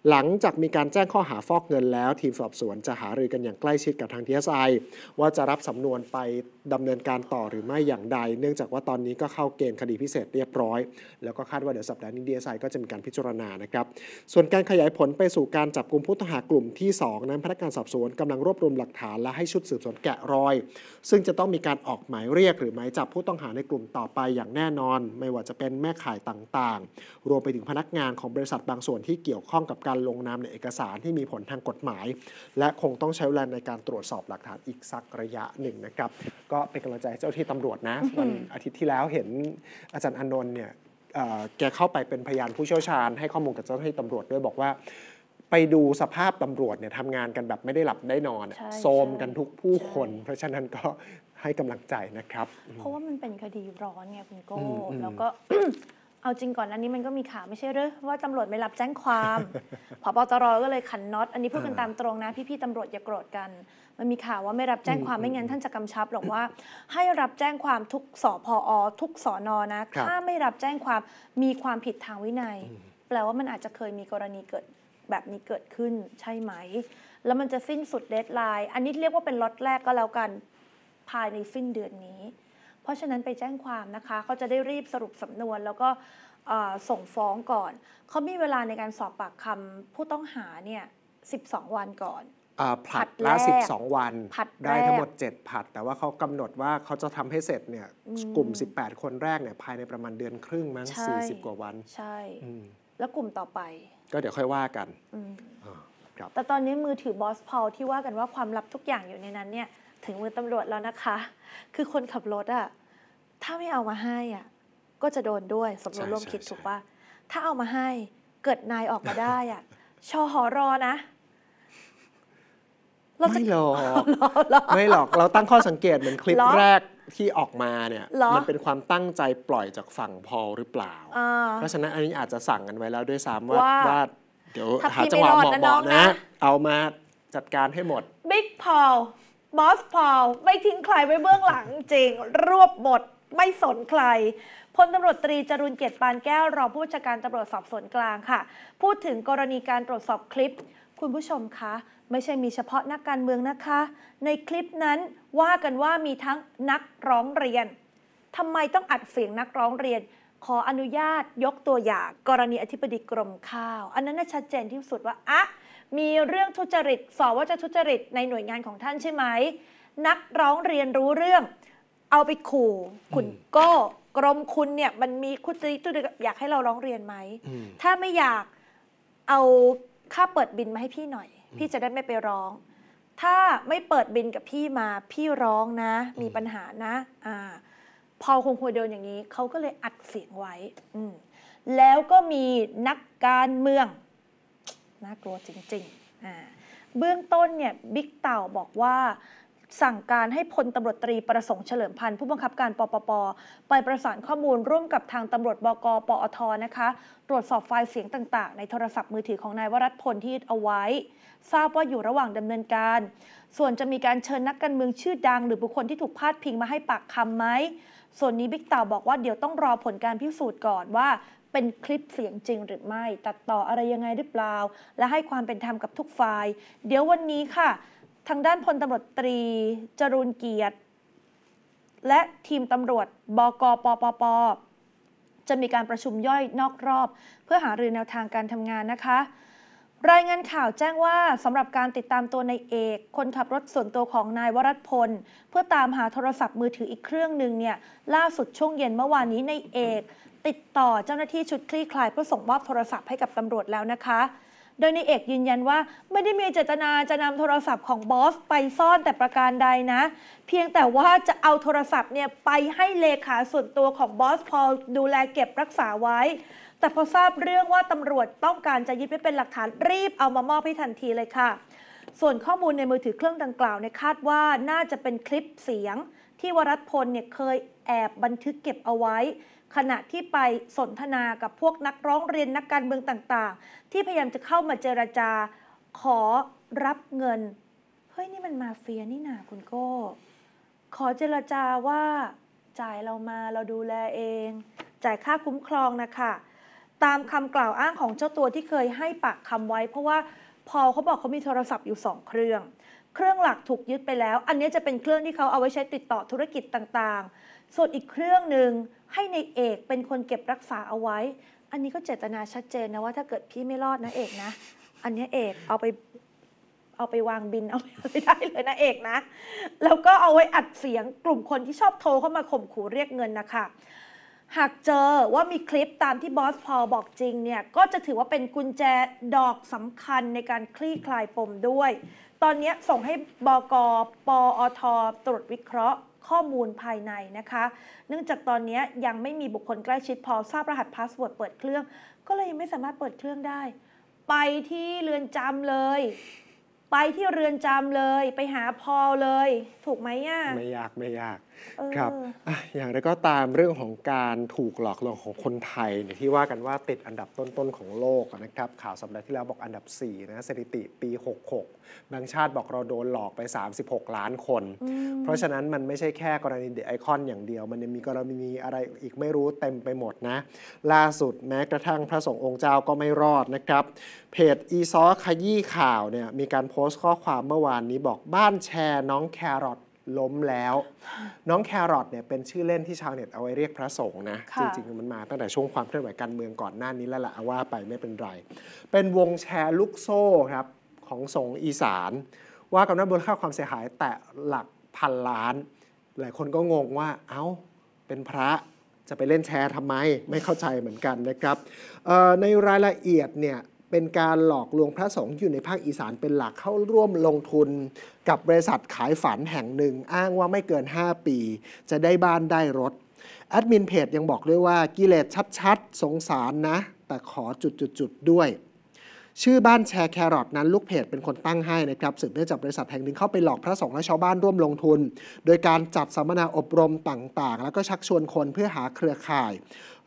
Speaker 1: หลังจากมีการแจ้งข้อหาฟอกเงินแล้วทีมสอบสวนจะหารือกันอย่างใกล้ชิดกับทางทีเอสไอว่าจะรับสำนวนไปดำเนินการต่อหรือไม่อย่างใด เนื่องจากว่าตอนนี้ก็เข้าเกณฑ์คดีพิเศษเรียบร้อย แล้วก็คาดว่าเดี๋ยวสัปดาห์นี้ดีเอสไอก็จะมีการพิจารณานะครับ ส่วนการขยายผลไปสู่การจับกลุ่มผู้ต้องหากลุ่มที่ 2 นั้นพนักงานสอบสวนกำลังรวบรวมหลักฐานและให้ชุดสืบสวนแกะรอย ซึ่งจะต้องมีการออกหมายเรียกหรือหมายจับผู้ต้องหาในกลุ่มต่อไปอย่างแน่นอน ไม่ว่าจะเป็นแม่ข่ายต่างๆ รวมไปถึงพนักงานของบริษัทบางส่วนที่เกี่ยวข้องกับการการลงนามในเอกสารที่มีผลทางกฎหมาย และคงต้องใช้เวลาในการตรวจสอบหลักฐานอีกสักระยะหนึ่งนะครับ ก็เป็นกำลังใจให้เจ้าที่ตำรวจนะวันอาทิตย์ที่แล้วเห็นอาจารย์อนนท์เนี่ยแกเข้าไปเป็นพยานผู้เชี่ยวชาญ ให้ข้อมูลกับเจ้าหน้าที่ตำรวจด้วยบอกว่า ไปดูสภาพตำรวจเนี่ยทำงานกันแบบไม่ได้หลับได้นอนโซมกันทุกผู้คน เพราะฉะนั้นก็ให้กำลังใจนะครับ เพราะว่
Speaker 2: ามันเป็นคดีร้อนไงคุณโก้แล้วก็เอาจริงก่อนอันนี้มันก็มีข่าวไม่ใช่หรือว่าตำรวจไม่รับแจ้งความพบตรก็เลยขันน็อตอันนี้พูดกันตามตรงนะ พี่ๆตำรวจอย่าโกรธกัน มันมีข่าวว่าไม่รับแจ้งความไม่งั้นท่านจะกำชับหรอกว่า ให้รับแจ้งความทุกสพอทุกสอนอนะ ถ้าไม่รับแจ้งความมีความผิดทางวินัย แปลว่ามันอาจจะเคยมีกรณีเกิดแบบนี้เกิดขึ้นใช่ไหม แล้วมันจะสิ้นสุดเดทไลน์อันนี้เรียกว่าเป็นล็อตแรกก็แล้วกันภายในสิ้นเดือนนี้เพราะฉะนั้นไปแจ้งความนะคะเขาจะได้รีบสรุปสำนวน แล้วก็ส่งฟ้องก่อน เขามีเวลาในการสอบปากคำผู้ต้องหาเนี่ย12 วันก่อน
Speaker 1: ผัดละ 12 วัน ได้ทั้งหมด 7 ผัด แต่ว่าเขากำหนดว่าเขาจะทำให้เสร็จเนี่ยกลุ่ม 18 คนแรกเนี่ยภายในประมาณเดือนครึ่งมั้ง 40 กว่าวัน ใช
Speaker 2: ่ แล้วกลุ่มต่อไป
Speaker 1: ก็เดี๋ยวค่อยว่ากัน แต่ตอนนี้มื
Speaker 2: อถือบอสพอลที่ว่ากันว่าความลับทุกอย่างอยู่ในนั้นเนี่ยถึงมือตำรวจแล้วนะคะ คือคนขับรถอะ ถ้าไม่เอามาให้อะ ก็จะโดนด้วย สมรู้ร่วมคิดถูกปะถ้าเอามาให้ เกิดนายออกมาได้อะ ชอหอรอนะ
Speaker 1: เราจะไม่หรอกไม่หลอก เราตั้งข้อสังเกตเหมือนคลิปแรกที่ออกมาเนี่ย มันเป็นความตั้งใจปล่อยจากฝั่งพอลหรือเปล่า เพราะฉะนั้นอันนี้อาจจะสั่งกันไว้แล้วด้วยซ้ำว่า เดี๋ยวหาจังหวะเหมาะๆนะ เอามาจัดการให้หมด
Speaker 2: บิ๊กพอลมอสพอลไม่ทิ้งใครไว้เบื้องหลังจริง รวบหมด ไม่สนใคร พลตำรวจตรีจรุนเกียรติปานแก้ว รองผู้บัญชาการตำรวจสอบสวนกลางค่ะ พูดถึงกรณีการตรวจสอบคลิป คุณผู้ชมคะ ไม่ใช่มีเฉพาะนักการเมืองนะคะ ในคลิปนั้นว่ากันว่ามีทั้งนักร้องเรียนทำไมต้องอัดเสียงนักร้องเรียน ขออนุญาตยกตัวอย่างกรณีอธิบดีกรมข้าว อันนั้นชัดเจนที่สุดว่าอะมีเรื่องทุจริตสอบว่าจะทุจริตในหน่วยงานของท่านใช่ไหม นักร้องเรียนรู้เรื่อง เอาไปขู่ขุนก็กรมคุณเนี่ย มันมีคุจริตอยากให้เราร้องเรียนไหม ถ้าไม่อยาก เอาค่าเปิดบินมาให้พี่หน่อย พี่จะได้ไม่ไปร้อง ถ้าไม่เปิดบินกับพี่มา พี่ร้องนะ มีปัญหานะ อ่า พอคงควรโดนอย่างนี้ เขาก็เลยอัดเสียงไว้ แล้วก็มีนักการเมืองน่ากลัวจริงๆ เบื้องต้นเนี่ยบิ๊กเต่าบอกว่าสั่งการให้พลตำรวจตรีประสงค์เฉลิมพันธ์ผู้บังคับการปปปไปประสานข้อมูล ร่วมกับทางตำรวจบกปอทนะคะตรวจสอบไฟล์เสียงต่าง ๆ ในโทรศัพท์มือถือของนายวรัตพลที่เอาไว้ ทราบว่าอยู่ระหว่างดำเนินการ ส่วนจะมีการเชิญนักการเมืองชื่อดังหรือบุคคลที่ถูกพาดพิงมาให้ปากคำไหมส่วนนี้บิ๊กเต่าบอกว่าเดี๋ยวต้องรอผลการพิสูจน์ก่อนว่าเป็นคลิปเสียงจริงหรือไม่ ตัดต่ออะไรยังไงหรือเปล่า และให้ความเป็นธรรมกับทุกฝ่ายเดี๋ยววันนี้ค่ะ ทางด้านพลตำรวจตรี จรูนเกียรติ และทีมตำรวจบกปปปจะมีการประชุมย่อยนอกรอบ เพื่อหารือแนวทางการทำงานนะคะ รายงานข่าวแจ้งว่าสำหรับการติดตามตัวนายเอก คนขับรถส่วนตัวของนายวรัตพลเพื่อตามหาโทรศัพท์มือถืออีกเครื่องหนึ่งเนี่ยล่าสุดช่วงเย็นเมื่อวานนี้นายเอกติดต่อเจ้าหน้าที่ชุดคลี่คลาย เพื่อส่งมอบโทรศัพท์ให้กับตำรวจแล้วนะคะ โดยในเอกยืนยันว่า ไม่ได้มีเจตนาจะนำโทรศัพท์ของบอส ไปซ่อนแต่ประการใดนะ เพียงแต่ว่าจะเอาโทรศัพท์เนี่ยไปให้เลขาส่วนตัวของบอสพอดูแลเก็บรักษาไว้ แต่พอทราบเรื่องว่าตำรวจต้องการจะยึดไว้เป็นหลักฐานรีบเอามามอบให้ทันทีเลยค่ะ ส่วนข้อมูลในมือถือเครื่องดังกล่าวในคาดว่าน่าจะเป็นคลิปเสียง ที่วรัตพลเนี่ยเคยแอบบันทึกเก็บเอาไว้ขณะที่ไปสนทนากับพวกนักร้องเรียนนักการเมืองต่างๆ ที่พยายามจะเข้ามาเจราจา ขอรับเงิน เฮ้ยนี่มันมาเฟียนี่นาคุณโก้ขอเจราจาว่า จ่ายเรามาเราดูแลเอง จ่ายค่าคุ้มครองนะคะ ตามคำกล่าวอ้างของเจ้าตัวที่เคยให้ปากคำไว้ เพราะว่าพอเขาบอกเขามีโทรศัพท์อยู่สองเครื่อง เครื่องหลักถูกยึดไปแล้ว อันนี้จะเป็นเครื่องที่เขาเอาไว้ใช้ติดต่อธุรกิจต่างๆส่วนอีกเครื่องหนึ่งให้ในเอกเป็นคนเก็บรักษาเอาไว้ อันนี้ก็เจตนาชัดเจนนะ ว่าถ้าเกิดพี่ไม่รอดนะเอกนะ อันนี้เอกเอาไป เอาไปวางบินเอาไปได้เลยนะเอกนะ แล้วก็เอาไว้อัดเสียงกลุ่มคนที่ชอบโทรเข้ามาข่มขู่เรียกเงินนะคะ หากเจอว่ามีคลิปตามที่บอสพอบอกจริงเนี่ยก็จะถือว่าเป็นกุญแจดอกสำคัญในการคลี่คลายปมด้วย ตอนนี้ส่งให้บกปออทตรวจวิเคราะห์ข้อมูลภายในนะคะ เนื่องจากตอนนี้ยังไม่มีบุคคลใกล้ชิดพอ ทราบรหัสพาสเวิร์ดเปิดเครื่อง ก็เลยยังไม่สามารถเปิดเครื่องได้ ไปที่เรือนจำเลย ไปที่เรือนจำเลย ไปหาพอเลย ถูกไหมอ่ะไม
Speaker 1: ่ยากไม่ยากครับออย่างไรก็ตามเรื่องของการถูกหลอกลวงของคนไทยเนี่ยที่ว่ากันว่าติดอันดับต้นๆของโลกนะครับ ข่าวสัปดาห์ที่แล้วบอกอันดับ 4 นะสถิติปี 66บางชาติบอกเราโดนหลอกไป 36 ล้านคน เพราะฉะนั้นมันไม่ใช่แค่กรณีเดไอคอนอย่างเดียว มันยังมีกรณีอะไรอีกไม่รู้เต็มไปหมดนะ ล่าสุดแม้กระทั่งพระสงฆ์องค์เจ้าก็ไม่รอดนะครับ เพจอีซอขยี้ข่าวเนี่ยมีการโพสต์ข้อความเมื่อวานนี้บอกบ้านแชร์น้องแครอทล้มแล้ว น้องแครอทเนี่ยเป็นชื่อเล่นที่ชาวเน็ตเอาไว้เรียกพระสงฆ์นะจริงๆมันมาตั้งแต่ช่วงความเคลื่อนไหวการเมืองก่อนหน้านี้แล้วล่ะว่าไปไม่เป็นไร เป็นวงแชร์ลูกโซ่ครับของสงฆ์อีสาน ว่ากันว่ามูลค่าความเสียหายแตะหลักพันล้านหลายคนก็งงว่าเอา้าเป็นพระจะไปเล่นแชร์ทำไมไม่เข้าใจเหมือนกันนะครับ ในรายละเอียดเนี่ยเป็นการหลอกลวงพระสงฆ์อยู่ในภาคอีสานเป็นหลักเข้าร่วมลงทุน กับบริษัทขายฝันแห่งหนึ่ง อ้างว่าไม่เกิน 5 ปี จะได้บ้านได้รถแอดมินเพจยังบอกด้วยว่า กิเลสชัดๆ สงสารนะ แต่ขอจุดๆด้วย ชื่อบ้านแชร์แครอทนั้นลูกเพจเป็นคนตั้งให้นะครับสืบเนื่องจากบริษัทแห่งหนึ่งเข้าไปหลอกพระสงฆ์และชาวบ้านร่วมลงทุน โดยการจัดสัมมนาอบรมต่างๆ แล้วก็ชักชวนคนเพื่อหาเครือข่าย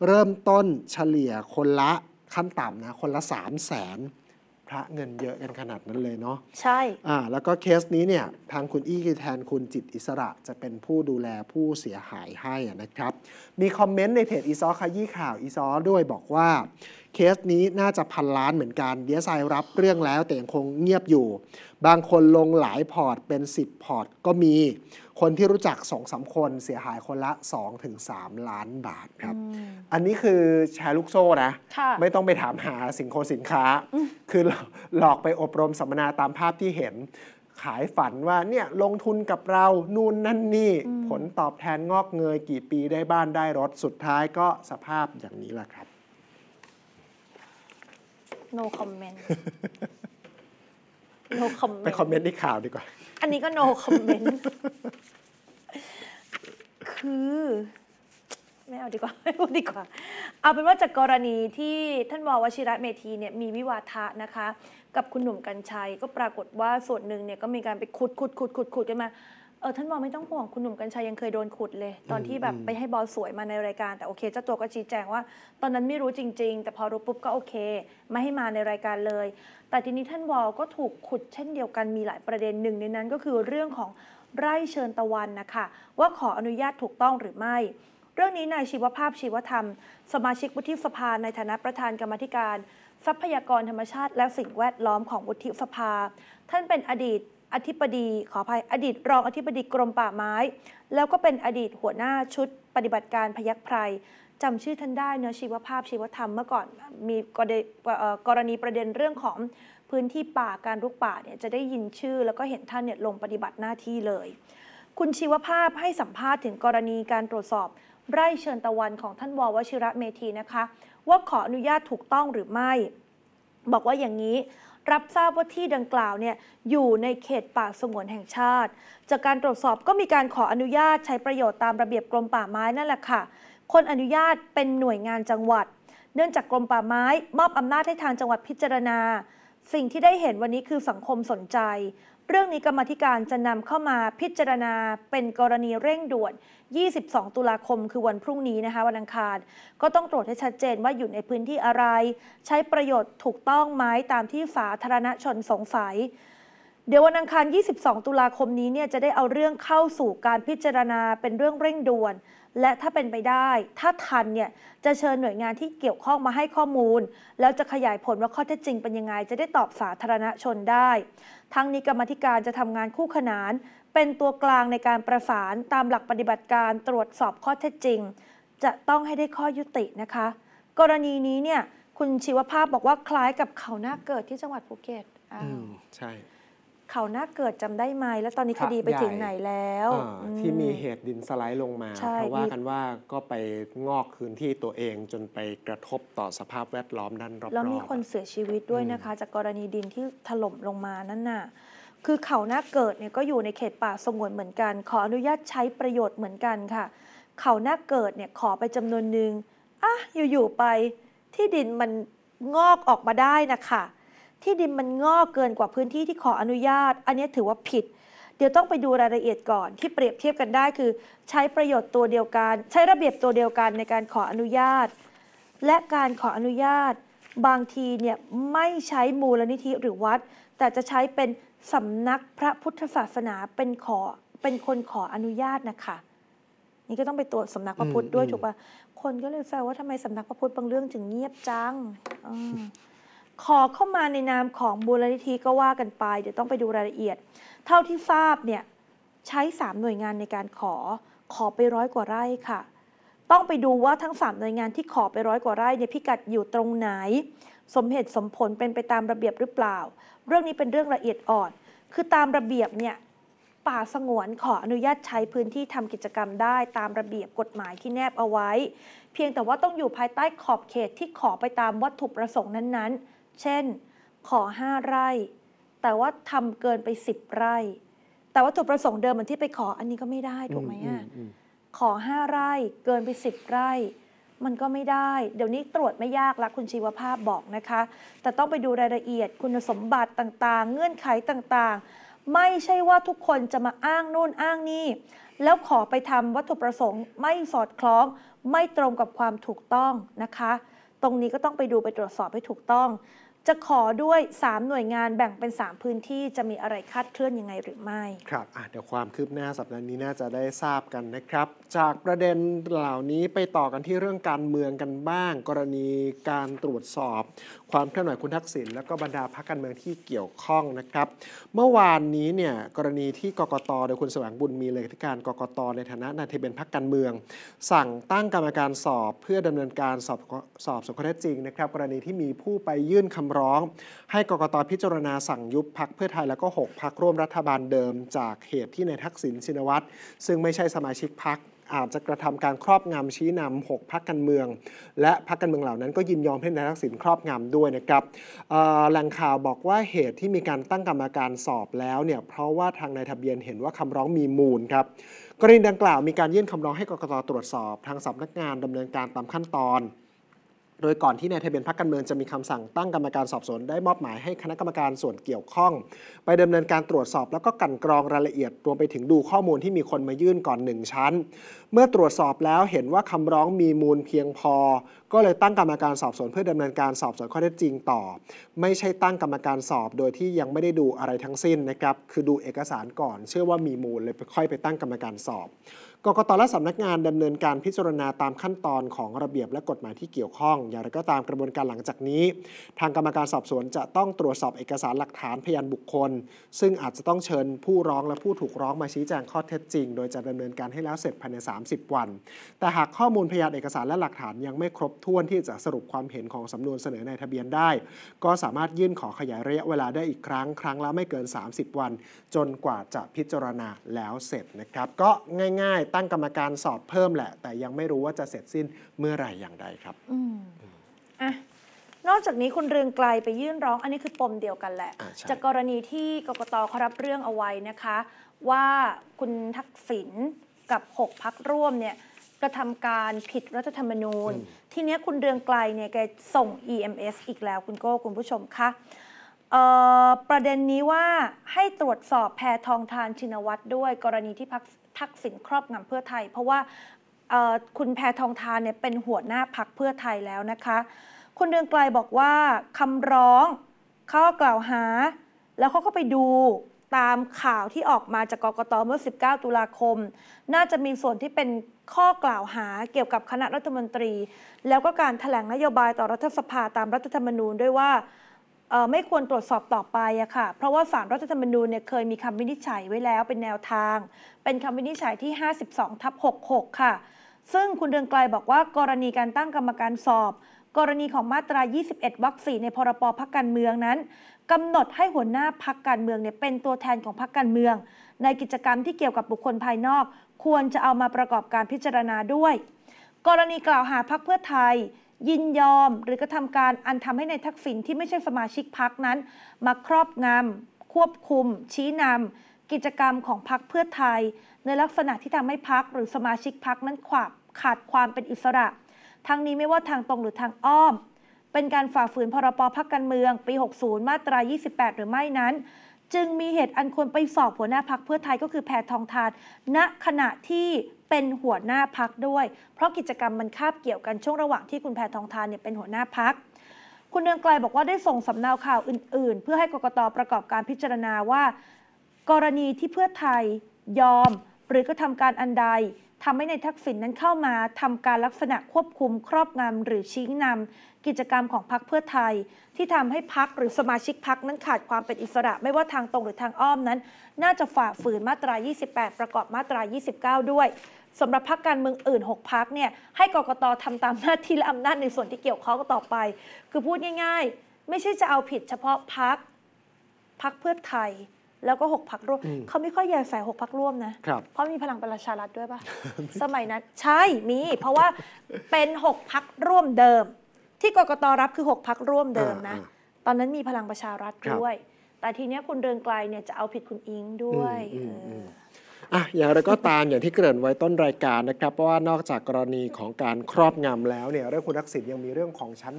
Speaker 1: เริ่มต้นเฉลี่ยคนละขั้นต่ำนะ คนละ 3 0 0แสนพระเงินเยอะกันขนาดนั้นเลยเนาะใช่อ่าแล้วก็เคสนี้เนี่ย ทางคุณอี้แทนคุณจิตอิสระจะเป็นผู้ดูแลผู้เสียหายให้นะครับ มีคอมเมนต์ในเพจอีซอขยี้ข่าว อีซอด้วยบอกว่าเคสนี้น่าจะพันล้านเหมือนกันเดียไซรับเรื่องแล้วแต่ยังคงเงียบอยู่ บางคนลงหลายพอร์ตเป็น 10 พอร์ต ก็มีคนที่รู้จักสองสาคนเสียหายคนละ2สล้านบาท ครับ อันนี้คือแชร์ลูกโซ่ นะ ไม่ต้องไปถามหาสินคาสินค้า คือหลอกไปอบรมสัมมนาตามภาพที่เห็นขายฝันว่าเนี่ยลงทุนกับเรานู่นนั่นนี่ ผลตอบแทนงอกเงยกี่ปีได้บ้านได้รถสุดท้ายก็สภาพอย่างนี้แหละครับ
Speaker 2: no comment no comment ไปคอม
Speaker 1: เมนต์ในข่าวดีกว่า
Speaker 2: อันนี้ก็ no comment คือไม่เอาดีกว่าไม่พูดดีกว่า เอาเป็นว่าจากกรณีที่ท่านววชิระเมธีเนี่ย มีวิวาทะนะคะ กับคุณหนุ่มกัญชัย ก็ปรากฏว่าส่วนหนึ่งเนี่ยก็มีการไปขุดขุดขุดขุดขุดกันมาเออท่านบอไม่ต้องห่วงคุณหนุ่มกัญชัยยังเคยโดนขุดเลย ตอนที่แบบไปให้บอลสวยมาในรายการ แต่โอเค เจ้าตัวก็ชี้แจงว่า ตอนนั้นไม่รู้จริง ๆ แต่พอรู้ปุ๊บก็โอเคไม่ให้มาในรายการเลยแต่ทีนี้ท่านวอลก็ถูกขุดเช่นเดียวกันมีหลายประเด็นหนึ่งในนั้นก็คือเรื่องของไร่เชิญตะวันนะคะว่าขออนุญาตถูกต้องหรือไม่ เรื่องนี้นายชีวภาพชีวธรรม สมาชิกวุฒิสภาในฐานะประธานกรรมธิการ ทรัพยากรธรรมชาติและสิ่งแวดล้อมของวุฒิสภา ท่านเป็นอดีตอธิบดี ขออภัยอดีต รองอธิบดีกรมป่าไม้ แล้วก็เป็นอดีตหัวหน้าชุด ปฏิบัติการพยักไพรจำชื่อท่านได้เนะชีวภาพชีวธรรมเมื่อก่อนมีกรณีประเด็นเรื่องของพื้นที่ป่าการลุกป่าเนี่ยจะได้ยินชื่อแล้วก็เห็นท่านเนี่ยลงปฏิบัติหน้าที่เลย คุณชีวภาพให้สัมภาษณ์ถึงกรณีการตรวจสอบไร่เชิญตะวันของท่านววชิระเมธีนะคะ ว่าขออนุญาตถูกต้องหรือไม่ บอกว่าอย่างนี้รับทราบว่าที่ดังกล่าวเนี่ยอยู่ในเขตป่าสงวนแห่งชาติ จากการตรวจสอบก็มีการขออนุญาตใช้ประโยชน์ตามระเบียบกรมป่าไม้นั่นแหละค่ะคนอนุญาตเป็นหน่วยงานจังหวัด เนื่องจากกรมป่าไม้มอบอำนาจให้ทางจังหวัดพิจารณา สิ่งที่ได้เห็นวันนี้คือสังคมสนใจ เรื่องนี้กรรมธิการจะนำเข้ามาพิจารณาเป็นกรณีเร่งด่วน22 ตุลาคมคือวันพรุ่งนี้นะคะวันอังคารก็ต้องตรวจให้ชัดเจนว่าอยู่ในพื้นที่อะไร ใช้ประโยชน์ถูกต้องไหมตามที่สาธารณชนสงสัย เดี๋ยววันอังคาร 22 ตุลาคมนี้เนี่ยจะได้เอาเรื่องเข้าสู่การพิจารณาเป็นเรื่องเร่งด่วนและถ้าเป็นไปได้ ถ้าทันเนี่ย จะเชิญหน่วยงานที่เกี่ยวข้องมาให้ข้อมูล แล้วจะขยายผลว่าข้อเท็จจริงเป็นยังไง จะได้ตอบสาธารณชนได้ ทั้งนี้กรรมธิการจะทำงานคู่ขนาน เป็นตัวกลางในการประสานตามหลักปฏิบัติการตรวจสอบข้อเท็จจริง จะต้องให้ได้ข้อยุตินะคะ กรณีนี้เนี่ยคุณชีวภาพบอกว่าคล้ายกับเขาหน้าเกิดที่จังหวัดภูเก็ตอ้าใช่เขาหน้าเกิดจำได้ไหมแล้วตอนนี้คดีไปถึงไหนแล้วที่มีเห
Speaker 1: ตุดินสไลด์ลงมา เพราะว่ากันว่าก็ไปงอกพื้นที่ตัวเองจนไปกระทบต่อสภาพแวดล้อมด้านรอบๆ แล้วมี
Speaker 2: คนเสียชีวิตด้วยนะคะ จากกรณีดินที่ถล่มลงมานั่นน่ะคือเขาหน้าเกิดเนี่ยก็อยู่ในเขตป่าสงวนเหมือนกัน ขออนุญาตใช้ประโยชน์เหมือนกันค่ะ เขาหน้าเกิดเนี่ยขอไปจำนวนหนึ่งอ่ะอยู่ๆไปที่ดินมันงอกออกมาได้นะคะที่ดินมันงอกเกินกว่าพื้นที่ที่ขออนุญาต อันนี้ถือว่าผิด เดี๋ยวต้องไปดูรายละเอียดก่อนที่เปรียบเทียบกันได้คือ ใช้ประโยชน์ตัวเดียวกัน ใช้ระเบียบตัวเดียวกันในการขออนุญาต และการขออนุญาตบางทีเนี่ยไม่ใช้มูลนิธิหรือวัด แต่จะใช้เป็นสำนักพระพุทธศาสนาเป็นขอเป็นคนขออนุญาตนะคะนี่ก็ต้องไปตรวจสำนักพระพุทธด้วยถูกปะคนก็เลยแซวว่าทำไมสำนักพระพุทธบางเรื่องถึงเงียบจังขอเข้ามาในนามของมูลนิธิก็ว่ากันไป เดี๋ยวต้องไปดูรายละเอียด เท่าที่ทราบเนี่ยใช้ 3 หน่วยงานในการขอ ขอไปร้อยกว่าไร่ค่ะ ต้องไปดูว่าทั้ง 3 หน่วยงานที่ขอไปร้อยกว่าไร่เนี่ยพิกัดอยู่ตรงไหน สมเหตุสมผลเป็นไปตามระเบียบหรือเปล่า เรื่องนี้เป็นเรื่องละเอียดอ่อน คือตามระเบียบเนี่ยป่าสงวนขออนุญาตใช้พื้นที่ทำกิจกรรมได้ ตามระเบียบกฎหมายที่แนบเอาไว้ เพียงแต่ว่าต้องอยู่ภายใต้ขอบเขตที่ขอไปตามวัตถุประสงค์นั้นๆเช่น ขอ5ไร่ แต่ว่าทำเกินไป 10 ไร่แต่วัตถุประสงค์เดิมเหมือนที่ไปขออันนี้ก็ไม่ได้ถูกไหมอ่ะขอ5ไร่เกินไป 10 ไร่มันก็ไม่ได้ เดี๋ยวนี้ตรวจไม่ยากละคุณชีวภาพบอกนะคะ แต่ต้องไปดูรายละเอียดคุณสมบัติต่างๆ เงื่อนไขต่างๆ ไม่ใช่ว่าทุกคนจะมาอ้างนู่นอ้างนี่ แล้วขอไปทำวัตถุประสงค์ไม่สอดคล้องไม่ตรงกับความถูกต้องนะคะ ตรงนี้ก็ต้องไปดูไปตรวจสอบให้ถูกต้องจะขอด้วย 3 หน่วยงานแบ่งเป็น 3 พื้นที่จะมีอะไรคาดเคลื่อนยังไงหรือไม่
Speaker 1: ครับเดี๋ยวความคืบหน้าสัปดาห์นี้น่าจะได้ทราบกันนะครับ จากประเด็นเหล่านี้ไปต่อกันที่เรื่องการเมืองกันบ้าง กรณีการตรวจสอบความเคลื่อนไหวคุณทักษิณและก็บรรดาพรรคการเมืองที่เกี่ยวข้องนะครับ เมื่อวานนี้เนี่ยกรณีที่กกตโดยคุณสว่างบุญมีเลขาธิการกกตในฐานะนายที่เป็นพรรคการเมือง สั่งตั้งกรรมการสอบ เพื่อดำเนินการสอบสอบสุข้อเท็จจริงนะครับ กรณีที่มีผู้ไปยื่นคำร้องให้กกตพิจารณาสั่งยุบพักเพื่อไทย แล้วก็ 6พักร่วมรัฐบาลเดิมจากเหตุที่ในทักษิณชินวัตรซึ่งไม่ใช่สมาชิกพักอาจจะกระทำการครอบงำชี้นำ 6พักการเมือง และพักการเมืองเหล่านั้นก็ยินยอมให้นายทักษิณครอบงำด้วยนะครับแหล่งข่าวบอกว่าเหตุที่มีการตั้งกรรมการสอบแล้วเนี่ยเพราะว่าทางนายทะเบียนเห็นว่าคำร้องมีมูลครับกรณีดังกล่าวมีการยื่นคำร้องให้กรกตตรวจสอบทางสำนักงานดำเนินการตามขั้นตอนโดยก่อนที่ในทะเบียนพรรคการเมืองจะมีคำสั่งตั้งกรรมการสอบสวนได้มอบหมายให้คณะกรรมการส่วนเกี่ยวข้อง ไปดำเนินการตรวจสอบแล้วก็กันกรองรายละเอียดรวมไปถึงดูข้อมูลที่มีคนมายื่นก่อนหนึ่งชั้น เมื่อตรวจสอบแล้วเห็นว่าคำร้องมีมูลเพียงพอ ก็เลยตั้งกรรมการสอบสวนเพื่อดำเนินการสอบสวนข้อเท็จจริงต่อ ไม่ใช่ตั้งกรรมการสอบ โดยที่ยังไม่ได้ดูอะไรทั้งสิ้นนะครับคือดูเอกสารก่อนเชื่อว่ามีมูลเลยค่อยไปตั้งกรรมการสอบกกตและสำนักงานดำเนินการพิจารณาตามขั้นตอนของระเบียบและกฎหมายที่เกี่ยวข้อง อย่างไรก็ตามกระบวนการหลังจากนี้ ทางกรรมการสอบสวนจะต้องตรวจสอบเอกสารหลักฐานพยานบุคคล ซึ่งอาจจะต้องเชิญผู้ร้องและผู้ถูกร้องมาชี้แจงข้อเท็จจริง โดยจะดำเนินการให้แล้วเสร็จภายใน30 วัน แต่หากข้อมูลพยานเอกสารและหลักฐานยังไม่ครบถ้วนที่จะสรุปความเห็นของสำนวนเสนอในทะเบียนได้ ก็สามารถยื่นขอขยายระยะเวลาได้อีกครั้งครั้งละไม่เกิน 30 วัน จนกว่าจะพิจารณาแล้วเสร็จนะครับก็ง่ายตั้งกรรมการสอบเพิ่มแหละ แต่ยังไม่รู้ว่าจะเสร็จสิ้นเมื่อไหร่อย่างใดครับ
Speaker 2: ออนอกจากนี้คุณเรืองไกลไปยื่นร้อง อันนี้คือปมเดียวกันแหละะจากกรณีที่กกตเขารับเรื่องเอาไว้นะคะว่าคุณทักษิณกับ 6 พักร่วมเนี่ยกระทำการผิดรัฐธรรมนูญ ทีนี้คุณเรืองไกลเนี่ยแกส่ง EMS อีกแล้ว คุณโก้คุณผู้ชมคะ่ประเด็นนี้ว่าให้ตรวจสอบแพทองทานชินวัตรด้วย กรณีที่พักทักษิณครอบงำเพื่อไทยเพราะว่าคุณแพทองทานเนี่ยเป็นหัวหน้าพักเพื่อไทยแล้วนะคะ คุณเดืองไกลบอกว่าคำร้องข้อกล่าวหาแล้วเขาก็ไปดูตามข่าวที่ออกมาจากกกตเมื่อ 19 ตุลาคม น่าจะมีส่วนที่เป็นข้อกล่าวหาเกี่ยวกับคณะรัฐมนตรี แล้วก็การถแถลงนโยบายต่อรัฐสภาตามรัฐธรรมนูญด้วยว่าไม่ควรตรวจสอบต่อไปอะค่ะ เพราะว่าสารรัฐธรรมนูญเนี่ยเคยมีคำวินิจฉัยไว้แล้วเป็นแนวทาง เป็นคำวินิจฉัยที่ 52ทับ66 ค่ะ ซึ่งคุณเดืองไกลบอกว่ากรณีการตั้งกรรมการสอบ กรณีของมาตรา 21วรรค4ในพรบพักการเมืองนั้นกำหนดให้หัวหน้าพักการเมืองเนี่ยเป็นตัวแทนของพักการเมือง ในกิจกรรมที่เกี่ยวกับบุคคลภายนอก ควรจะเอามาประกอบการพิจารณาด้วย กรณีกล่าวหาพักเพื่อไทยยินยอม หรือกระทำการอันทำให้ในทักษิณที่ไม่ใช่สมาชิกพักนั้นมาครอบงำควบคุม ชี้นำกิจกรรมของพักเพื่อไทย ในลักษณะที่ทำให้พักหรือสมาชิกพักนั้นขวบขาดความเป็นอิสระ ทั้งนี้ไม่ว่าทางตรงหรือทางอ้อม เป็นการฝ่าฝืนพรบพักการเมือง ปี 60 มาตรา28 หรือไม่นั้นจึงมีเหตุอันควรไป สอบหัวหน้าพักเพื่อไทยก็คือแพทองทานณนะขณะที่เป็นหัวหน้าพักด้วย เพราะกิจกรรมมันคาบเกี่ยวกันช่วงระหว่างที่คุณแพทองทานเนี่ยเป็นหัวหน้าพักคุณเนืองไกลบอกว่าได้ส่งสำเนาข่าวอื่นๆ เพื่อให้กกตประกอบการพิจารณาว่า กรณีที่เพื่อไทยยอมหรือก็ทำการอันใดทำให้ในทักษิณนนั้นเข้ามาทำการลักษณะควบคุมครอบงำหรือชี้นำกิจกรรมของพรรคเพื่อไทย ที่ทำให้พรรคหรือสมาชิกพรรคนั้นขาดความเป็นอิสระไม่ว่าทางตรงหรือทางอ้อมนั้น น่าจะฝ่าฝืนมาตรา 28 ประกอบมาตรา 29 ด้วยสำหรับพักการเมืองอื่น 6 พักเนี่ย ให้กรกตทำตามหน้าที่และอำนาจในส่วนที่เกี่ยวข้องต่อไป คือพูดง่ายๆ ไม่ใช่จะเอาผิด เฉพาะพักพักเพื่อไทยแล้วก็หกพักร่วมเขาไม่ค่อยอยากใส่กพักร่วมนะเพราะมีพลังประชารัฐด้วยป่ะสมัยนั้น ใช่มี เพราะว่าเป็นหกพักร่วมเดิม ที่กกตรับคือหกพักร่วมเดิมนะ ตอนนั้นมีพลังประชารัฐด้วย แต่ทีเนี้ยคุณเดินไกลเนี่ยจะเอาผิดคุณอิงด้วย
Speaker 1: อ่ะอย่างไรก็ตามอย่างที่เกริ่นไว้ต้นรายการนะครับ เพราะว่านอกจากกรณีของการครอบงำแล้วเนี่ยเรื่องคุณทักษิณยังมีเรื่องของชั้น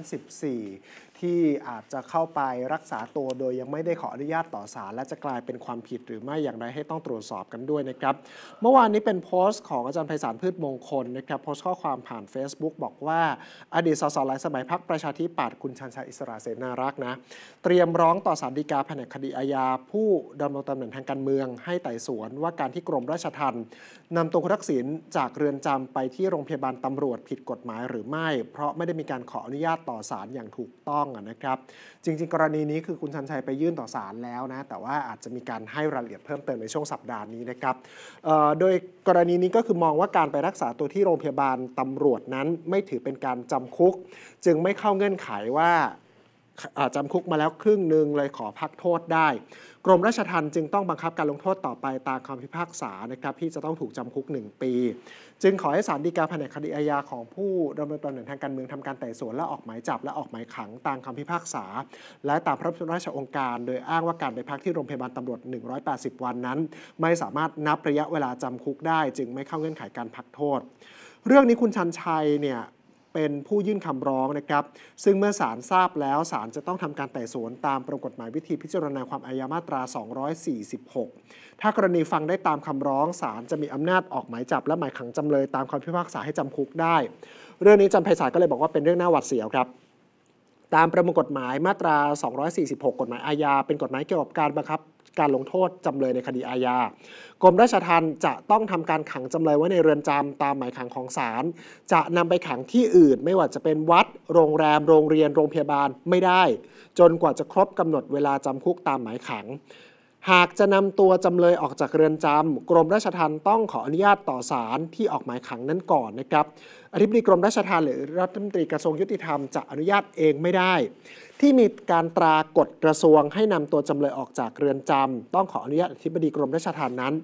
Speaker 1: 14ที่อาจจะเข้าไปรักษาตัวโดยยังไม่ได้ขออนุญาตต่อศาลและจะกลายเป็นความผิดหรือไม่อย่างไรให้ต้องตรวจสอบกันด้วยนะครับ เมื่อวานนี้เป็นโพสต์ของอาจารย์ไพศาลพืชมงคลนะครับโพสต์ข้อความผ่าน Facebook บอกว่า อดีตสสหลายสมัยพักประชาธิปัตย์คุณชันชัยอิสระเสนารักษ์นะ เตรียมร้องต่อศาลฎีกาแผนกคดีอาญาผู้ดำรงตำแหน่งทางการเมือง ให้ไต่สวน ว่าการที่กรมราชทัณฑ์นำตัวคุณทักษิณจากเรือนจำไปที่โรงพยาบาลตำรวจผิดกฎหมายหรือไม่ เพราะไม่ได้มีการขออนุญาตต่อศาลอย่างถูกต้องนะครับ จริง ๆ กรณีนี้คือคุณชันชัยไปยื่นต่อศาลแล้วนะ แต่ว่าอาจจะมีการให้รายละเอียดเพิ่มเติมในช่วงสัปดาห์นี้นะครับ โดยกรณีนี้ก็คือมองว่าการไปรักษาตัวที่โรงพยาบาลตำรวจนั้นไม่ถือเป็นการจำคุก จึงไม่เข้าเงื่อนไขว่าจำคุกมาแล้วครึ่งหนึ่งเลยขอพักโทษได้กรมราชทัณฑ์จึงต้องบังคับการลงโทษต่อไปตามคำพิพากษานะครับที่จะต้องถูกจำคุก1ปี จึงขอให้ศาลฎีกาแผนกคดีอาญาของผู้ดำเนินตำแหน่งทางการเมืองทำการไต่สวนและออกหมายจับและออกหมายขังตามคำพิพากษา และตามพระราชองค์การ โดยอ้างว่าการไปพักที่โรงพยาบาลตำรวจ180 วันนั้น ไม่สามารถนับระยะเวลาจำคุกได้ จึงไม่เข้าเงื่อนไขการพักโทษ เรื่องนี้คุณชันชัยเนี่ยเป็นผู้ยื่นคำร้องนะครับ ซึ่งเมื่อศาลทราบแล้ว ศาลจะต้องทำการไต่สวน ตามประกฎหมายวิธีพิจารณาความอาญามาตรา 246 ถ้ากรณีฟังได้ตามคำร้อง ศาลจะมีอำนาจออกหมายจับ และหมายขังจำเลยตามคำพิพากษาให้จำคุกได้ เรื่องนี้จำไพศาลก็เลยบอกว่าเป็นเรื่องน่าหวัดเสียวครับตามประมวลกฎหมายมาตรา 246 กฎหมายอาญา เป็นกฎหมายเกี่ยวกับการบังคับการลงโทษจำเลยในคดีอาญา กรมราชทัณฑ์จะต้องทำการขังจำเลยไว้ในเรือนจำ ตามหมายขังของศาล จะนำไปขังที่อื่นไม่ว่าจะเป็นวัด โรงแรม โรงเรียนโรงพยาบาลไม่ได้ จนกว่าจะครบกำหนดเวลาจำคุกตามหมายขัง หากจะนำตัวจำเลยออกจากเรือนจำกรมราชทัณฑ์ต้องขออนุญาตต่อศาลที่ออกหมายขังนั้นก่อนนะครับอธิบดีกรมราชทรรมหรือรัฐมนตรีกระทรวงยุติธรรมจะอนุญาตเองไม่ได้ ที่มีการตรากฎกระทรวงให้นำตัวจำเลยออกจากเรือนจำ ต้องขออนุญาตอธิบดีกรมราชทรรมนั้น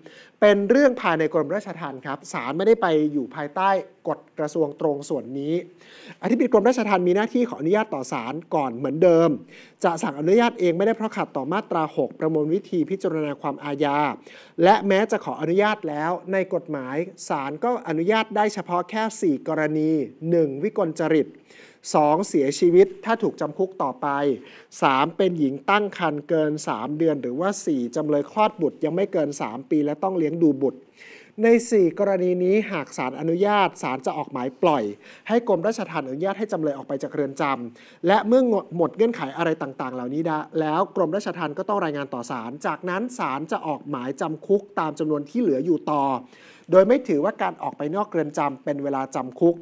Speaker 1: เป็นเรื่องภายในกรมราชทรรมครับศาลไม่ได้ไปอยู่ภายใต้กฎกระทรวงตรงส่วนนี้ อธิบดีกรมราชทรรมมีหน้าที่ขออนุญาตต่อศาลก่อนเหมือนเดิมจะสั่งอนุญาตเองไม่ได้เพราะขัดต่อมาตรา 6 ประมวลวิธีพิจารณาความอาญา และแม้จะขออนุญาตแล้วในกฎหมาย ศาลก็อนุญาตได้เฉพาะแค่4กรณี 1. วิกลจริต 2. เสียชีวิตถ้าถูกจำคุกต่อไป 3. เป็นหญิงตั้งครรภ์เกิน 3 เดือนหรือว่า 4จำเลยคลอดบุตร ยังไม่เกิน 3 ปีและต้องเลี้ยงดูบุตร ใน 4 กรณีนี้หากศาลอนุญาตศาลจะออกหมายปล่อย ให้กรมราชทัณฑ์อนุญาตให้จำเลยออกไปจากเรือนจำและเมื่อหมดเงื่อนไขอะไรต่างๆเหล่านี้ แล้วกรมราชทัณฑ์ก็ต้องรายงานต่อศาลจากนั้นศาลจะออกหมายจำคุกตามจำนวนที่เหลืออยู่ต่อโดยไม่ถือว่าการออกไปนอกเรือนจำเป็นเวลาจำคุก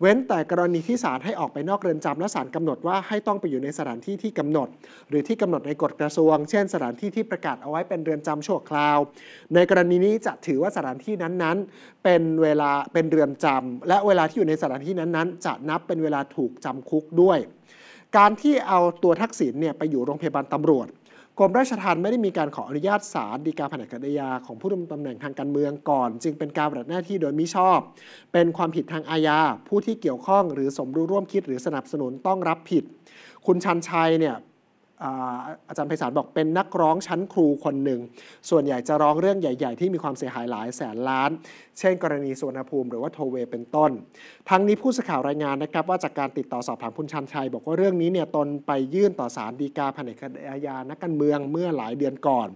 Speaker 1: เว้นแต่กรณีที่ศาลให้ออกไปนอกเรือนจำและศาลกำหนดว่าให้ต้องไปอยู่ในสถานที่ที่กำหนด หรือที่กำหนดในกฎกระทรวง เช่นสถานที่ที่ประกาศเอาไว้เป็นเรือนจำชั่วคราวในกรณีนี้จะถือว่าสถานที่นั้นๆ เป็นเวลาเป็นเรือนจำ และเวลาที่อยู่ในสถานที่นั้นๆ จะนับเป็นเวลาถูกจำคุกด้วย การที่เอาตัวทักษิณเนี่ยไปอยู่โรงพยาบาลตำรวจกรมราชทัณฑ์ไม่ได้มีการขออนุญาตศาลฎีกาแผนกคดียาของผู้ดำรงตำแหน่งทางการเมืองก่อน จึงเป็นการปฏิบัติหน้าที่โดยมิชอบ เป็นความผิดทางอาญาผู้ที่เกี่ยวข้องหรือสมรู้ร่วมคิด หรือสนับสนุนต้องรับผิด คุณชันชัยเนี่ยอาจารย์ไพศาลบอกเป็นนักร้องชั้นครูคนหนึ่ง ส่วนใหญ่จะร้องเรื่องใหญ่ๆ ที่มีความเสียหายหลายแสนล้าน เช่น กรณีสุวรรณภูมิหรือว่าโทเวเป็นต้น ทั้งนี้ผู้สื่อข่าวรายงานนะครับ ว่าจากการติดต่อสอบถามคุณชันชัย บอกว่าเรื่องนี้เนี่ยตนไปยื่นต่อศาลฎีกาแผนกดีอาญานักการเมืองเมื่อหลายเดือนก่อน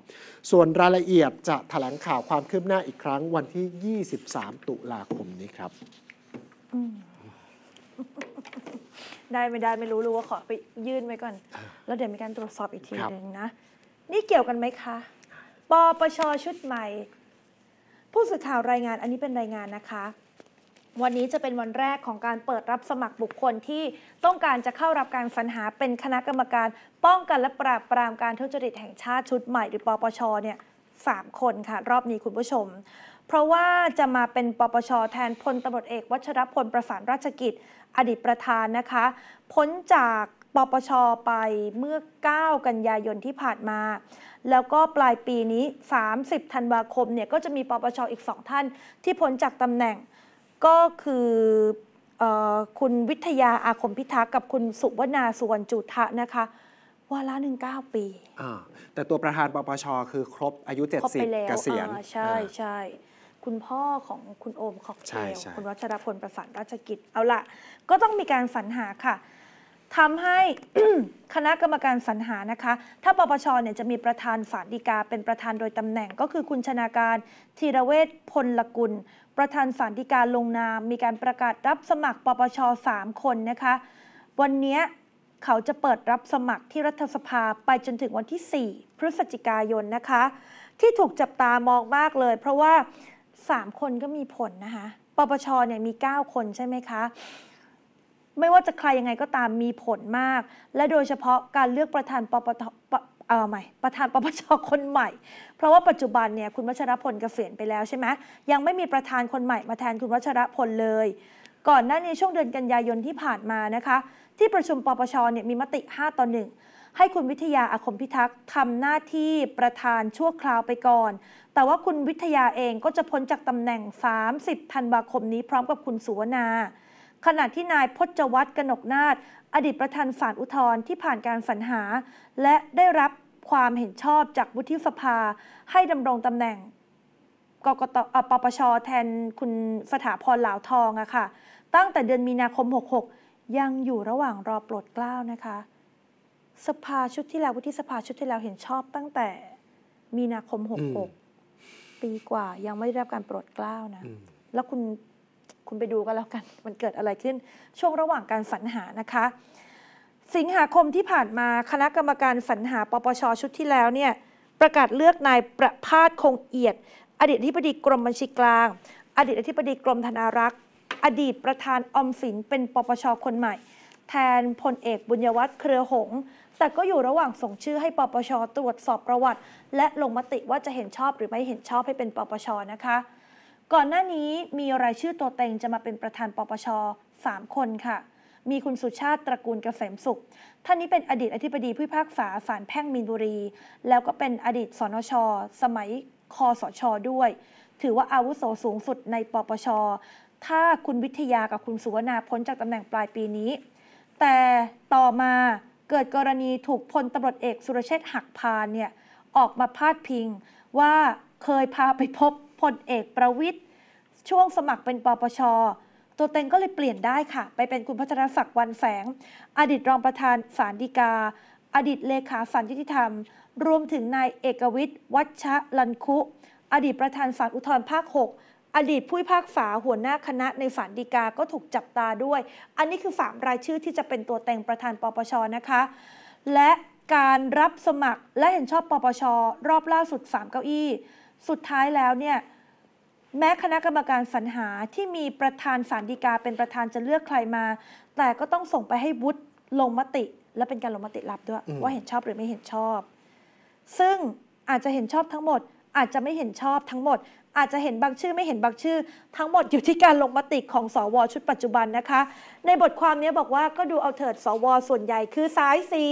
Speaker 1: ส่วนรายละเอียดจะแถลงข่าวความคืบหน้าอีกครั้งวันที่ 23 ตุลาคมนี้ครับ
Speaker 2: ได้ ไม่ได้ไม่รู้ รู้ ว่า ขอไปยื่นไว้ก่อน แล้วเดี๋ยวมีการตรวจสอบอีกทีหนึ่งนะนี่เกี่ยวกันไหมคะ ปปช ชุดใหม่ ผู้สื่อข่าวรายงานอันนี้เป็นรายงานนะคะ วันนี้จะเป็นวันแรกของการเปิดรับสมัครบุคคลที่ต้องการจะเข้ารับการสรรหาเป็นคณะกรรมการ ป้องกันและปราบปรามการทุจริตแห่งชาติชุดใหม่หรือปปชเนี่ยสามคนค่ะ รอบนี้คุณผู้ชม เพราะว่าจะมาเป็นปปชแทนพลตำรวจเอกวัชรพลประสานราชกิจอดีตประธานนะคะพ้นจากปปชไปเมื่อ 9 กันยายนที่ผ่านมา แล้วก็ปลายปีนี้ 30ธันวาคมเนี่ย ก็จะมีปปชอีกสองท่าน ที่พ้นจากตำแหน่งก็คืออคุณวิทยาอาคมพิทักษ์กับคุณสุวนาสุวรรณจุทะนะคะวาระหนึ่งเก้าปี
Speaker 1: แต่ตัวประธานปปชคือครบอายุ 70 เกษียณใช่ใช
Speaker 2: ่ใชคุณพ่อของคุณโอม ขอกเทลคุณวัชรพล ประสานราชกิจ เอาละก็ต้องมีการสรรหาค่ะทำให้คณะกรรมการสรรหา นะคะ ถ้าปปช เนี่ย จะมีประธานฝาลดีกาเป็นประธานโดยตำแหน่ง ก็คือคุณชนาการธีรเวชพลลกุล ประธานฝาลดีกาลงนาม มีการประกาศรับสมัครปปช3 คนนะคะ วันนี้เขาจะเปิดรับสมัครที่รัฐสภาไปจนถึงวันที่4พฤศจิกายนนะคะ ที่ถูกจับตามองมากเลย เพราะว่า3คนก็มีผลนะคะ ปปชเนี่ยมี 9 คนใช่ไหมคะ ไม่ว่าจะใครยังไงก็ตามมีผลมาก และโดยเฉพาะการเลือกประธานปปทเอาใหม่ ประธานปปชคนใหม่ เพราะว่าปัจจุบันเนี่ยคุณวัชรพลเกษียณไปแล้วใช่ไหมยังไม่มีประธานคนใหม่มาแทนคุณวัชรพลเลย ก่อนหน้านี้ช่วงเดือนกันยายนที่ผ่านมานะคะที่ประชุมปปชเนี่ยมีมติ 5ต่อ 1ให้คุณวิทยาอาคมพิทักษ์ทำหน้าที่ประธานชั่วคราวไปก่อน แต่ว่าคุณวิทยาเองก็จะพ้นจากตำแหน่ง 30ธันวาคมนี้พร้อมกับคุณสุวนาขณะที่นายพจวัตรกนกนาฏอดีตประธานศาลอุทธรณ์ที่ผ่านการสรรหา และได้รับความเห็นชอบจากวุฒิสภา ให้ดำรงตำแหน่งกกตปปชแทนคุณสถาพรเหลาทองอะค่ะ ตั้งแต่เดือนมีนาคม66ยังอยู่ระหว่างรอปลดเกล้านะคะสภาชุดที่แล้ววุฒิสภาชุดที่แล้วเห็นชอบตั้งแต่มีนาคม66ปีกว่ายังไม่ได้รับการโปรดเกล้านะ แล้วคุณคุณไปดูกันแล้วกัน มันเกิดอะไรขึ้นช่วงระหว่างการสรรหานะคะ สิงหาคมที่ผ่านมาคณะกรรมการสรรหาปปชชุดที่แล้วเนี่ยประกาศเลือกนายประพาสคงเอียด อดีตอธิบดีกรมบัญชีกลาง อดีตอธิบดีกรมธนารักษ์ อดีตประธานอมสินเป็นปปชคนใหม่ แทนพลเอกบุญยวัฒน์เครือหงษ์แต่ก็อยู่ระหว่างส่งชื่อให้ปปช ตรวจสอบประวัติ และลงมติว่าจะเห็นชอบหรือไม่เห็นชอบให้เป็นปปชนะคะ ก่อนหน้านี้มีรายชื่อตัวเต็งจะมาเป็นประธานปปช 3 คนค่ะ มีคุณสุชาติตระกูลเกษมสุข ท่านนี้เป็นอดีตอธิบดีผู้พากษาศาลแพ่งมีนบุรี แล้วก็เป็นอดีตสนช สมัยคอสชอด้วย ถือว่าอาวุโสสูงสุดในปปชถ้าคุณวิทยากับคุณสุวรรณพ้นจากตำแหน่งปลายปีนี้ แต่ต่อมาเกิดกรณีถูกพลตารวจเอกสุรเชษฐ์หักพานเนี่ยออกมาพาดพิง ว่าเคยพาไปพบพลเอกประวิทย์ช่วงสมัครเป็นปปช ตัวเต็งก็เลยเปลี่ยนได้ค่ะ ไปเป็นคุณพัชรศักดิ์วันแฝงอดีตรองประธานสารดีกา อดีตเลขาสารยุติธรรม รวมถึงนายเอกวิทย์วัชระลันคุ อดีตประธานสารอุทธรภาค6อดีตผู้พิพากษาหัวหน้าคณะในฝันดีกา ก็ถูกจับตาด้วย อันนี้คือามรายชื่อที่จะเป็นตัวแต่งประธานปปชนะคะ และการรับสมัครและเห็นชอบปปชรอบล่าสุด3เก้าอี้ สุดท้ายแล้วเนี่ย แม้คณะกรรมการสรรหาที่มีประธานสารดีกาเป็นประธานจะเลือกใครมา แต่ก็ต้องส่งไปให้วุฒิลงมติ และเป็นการลงมติรับด้วย ว่าเห็นชอบหรือไม่เห็นชอบ ซึ่งอาจจะเห็นชอบทั้งหมด อาจจะไม่เห็นชอบทั้งหมดอาจจะเห็นบางชื่อไม่เห็นบางชื่อ ทั้งหมดอยู่ที่การลงมติของสวชุดปัจจุบันนะคะ ในบทความนี้บอกว่าก็ดูเอาเถิดสวส่วนใหญ่คือสายสี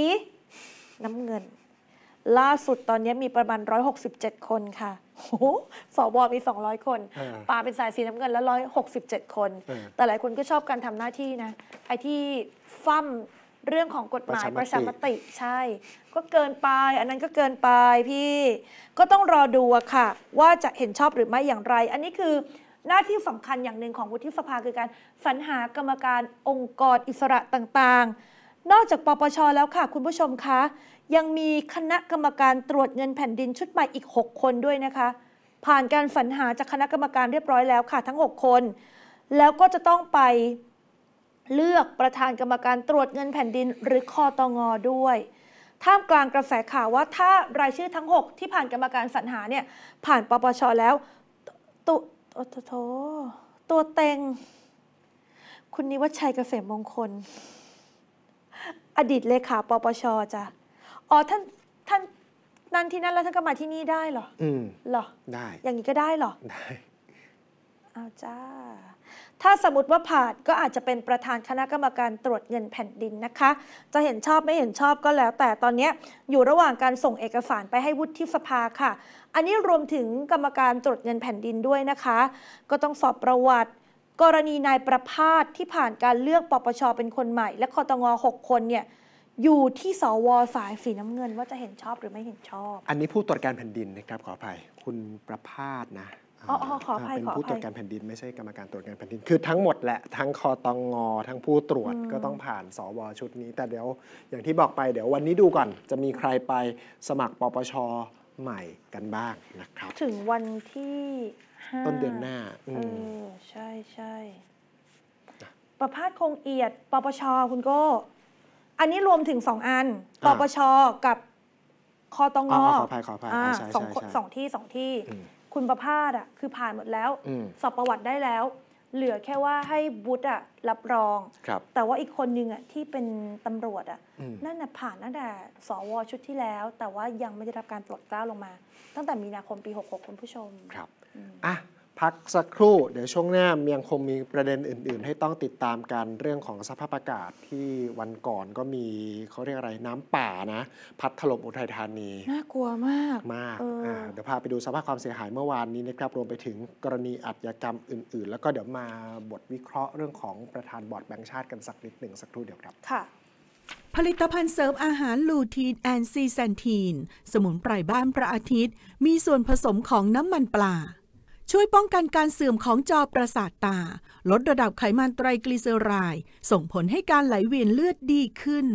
Speaker 2: น้ำเงิน ล่าสุดตอนนี้มีประมาณ 167 คนค่ะโอ้สวมี 200 คนปาเป็นสายสีน้ำเงินแล้ว 167 คน แต่หลายคนก็ชอบการทำหน้าที่นะไอ้ที่ฟั่มเรื่องของกฎหมายประชามติ ใช่ ก็เกินไป อันนั้นก็เกินไปพี่ก็ต้องรอดูอะค่ะว่าจะเห็นชอบหรือไม่อย่างไร อันนี้คือหน้าที่สำคัญอย่างหนึ่งของวุฒิสภาคือการสรรหากรรมการองค์กรอิสระต่าง ๆ นอกจากปปชแล้วค่ะคุณผู้ชมคะ ยังมีคณะกรรมการตรวจเงินแผ่นดินชุดใหม่อีก 6 คนด้วยนะคะ ผ่านการสรรหาจากคณะกรรมการเรียบร้อยแล้วค่ะ ทั้ง6คนแล้วก็จะต้องไปเลือกประธานกรรมการตรวจเงินแผ่นดินหรือคอตองอด้วย ท่ามกลางกระแสข่าวว่าถ้ารายชื่อทั้ง6ที่ผ่านกรรมการสรรหา เนี่ย ผ่านปปชแล้วตัวโถตัวเต็ง คุณนิวัชชัยเกษมมงคล อดีตเลขาปปชจ้ะ อ๋อ ท่านท่านนั่นที่นั่นแล้วท่านก็มาที่นี่ได้เหรออืมเหรอ ได้ อย่างนี้ก็ได้เหรอ ได้ เอาจ้าถ้าสมมติว่าผ่านก็อาจจะเป็นประธานคณะกรรมการตรวจเงินแผ่นดินนะคะ จะเห็นชอบไม่เห็นชอบก็แล้วแต่ตอนนี้อยู่ระหว่างการส่งเอกสารไปให้วุฒิสภาค่ะ อันนี้รวมถึงกรรมการตรวจเงินแผ่นดินด้วยนะคะ ก็ต้องสอบประวัติ กรณีนายประพาสที่ผ่านการเลือกปปชเป็นคนใหม่ และคอตงหกคนเนี่ยอยู่ที่สวสายสีน้ำเงิน ว่าจะเห็นชอบหรือไม่เห็นชอบ
Speaker 1: อันนี้ผู้ตรวจการแผ่นดินนะครับขออภัยคุณประพาสนะ
Speaker 2: ออออขออเป็นขอผู้อตรวจการแ
Speaker 1: ผ่นดิน ไม่ใช่กรรมการตรวจการแผ่นดิน คือทั้งหมดแหละ ทั้งคอตองงอทั้งผู้ตรวจอก็ต้องผ่านสวชุดนี้ แต่เดี๋ยว อย่างที่บอกไปเดี๋ยววันนี้ดูก่อน จะมีใครไปสมัครปปชใหม่กันบ้างนะครั
Speaker 2: บ ถึงวันที่ห้าต้นเดือนหน้าอเออใช่ใช่ประพาสคงเอียด ปปชคุณโก้อันนี้รวมถึงสองอัน ปปชกับคอตงออขออขออภัยออ่าใช่สองใช่สองที่สองที่อคุณประพาสอ่ะคือผ่านหมดแล้ว สอบประวัติได้แล้ว เหลือแค่ว่าให้บุตรอ่ะรับรองรแต่ว่าอีกคนนึงอ่ะที่เป็นตำรวจ อ่ะ นั่นน่ะผ่านนั่นแหละสวชุดที่แล้ว แต่ว่ายังไม่ได้รับการปลดเกล้าลงมา ตั้งแต่มีนาคมปี
Speaker 1: 66คุณผู้ชมครับอ่ะพักสักครู่ เดี๋ยวช่วงหน้ายังคงมีประเด็นอื่น ๆ ให้ต้องติดตามกัน เรื่องของสภาพอากาศที่วันก่อนก็มีเขาเรียกอะไรน้ำป่านะ พัดถล่มอุทัยธานีน่ากลัวมากมากเออเดี๋ยวพาไปดูสภาพความเสียหายเมื่อวานนี้นะครับรวมไปถึงกรณีอัตยกรรมอื่นๆ แล้วก็เดี๋ยวมาบทวิเคราะห์เรื่องของประธานบอร์ดแบงก์ชาติกันสักนิดหนึ่งสักครู่เดียวครับค่ะ
Speaker 2: ผลิตภัณฑ์เสริมอาหารลูทีนแอนซีแซนทีนสมุนไพรบ้านพระอาทิตย์ มีส่วนผสมของน้ำมันปลาช่วยป้องกันการเสื่อมของจอประสาทตา ลดระดับไขมันไตรกลีเซอไรด์ ส่งผลให้การไหลเวียนเลือดดีขึ้น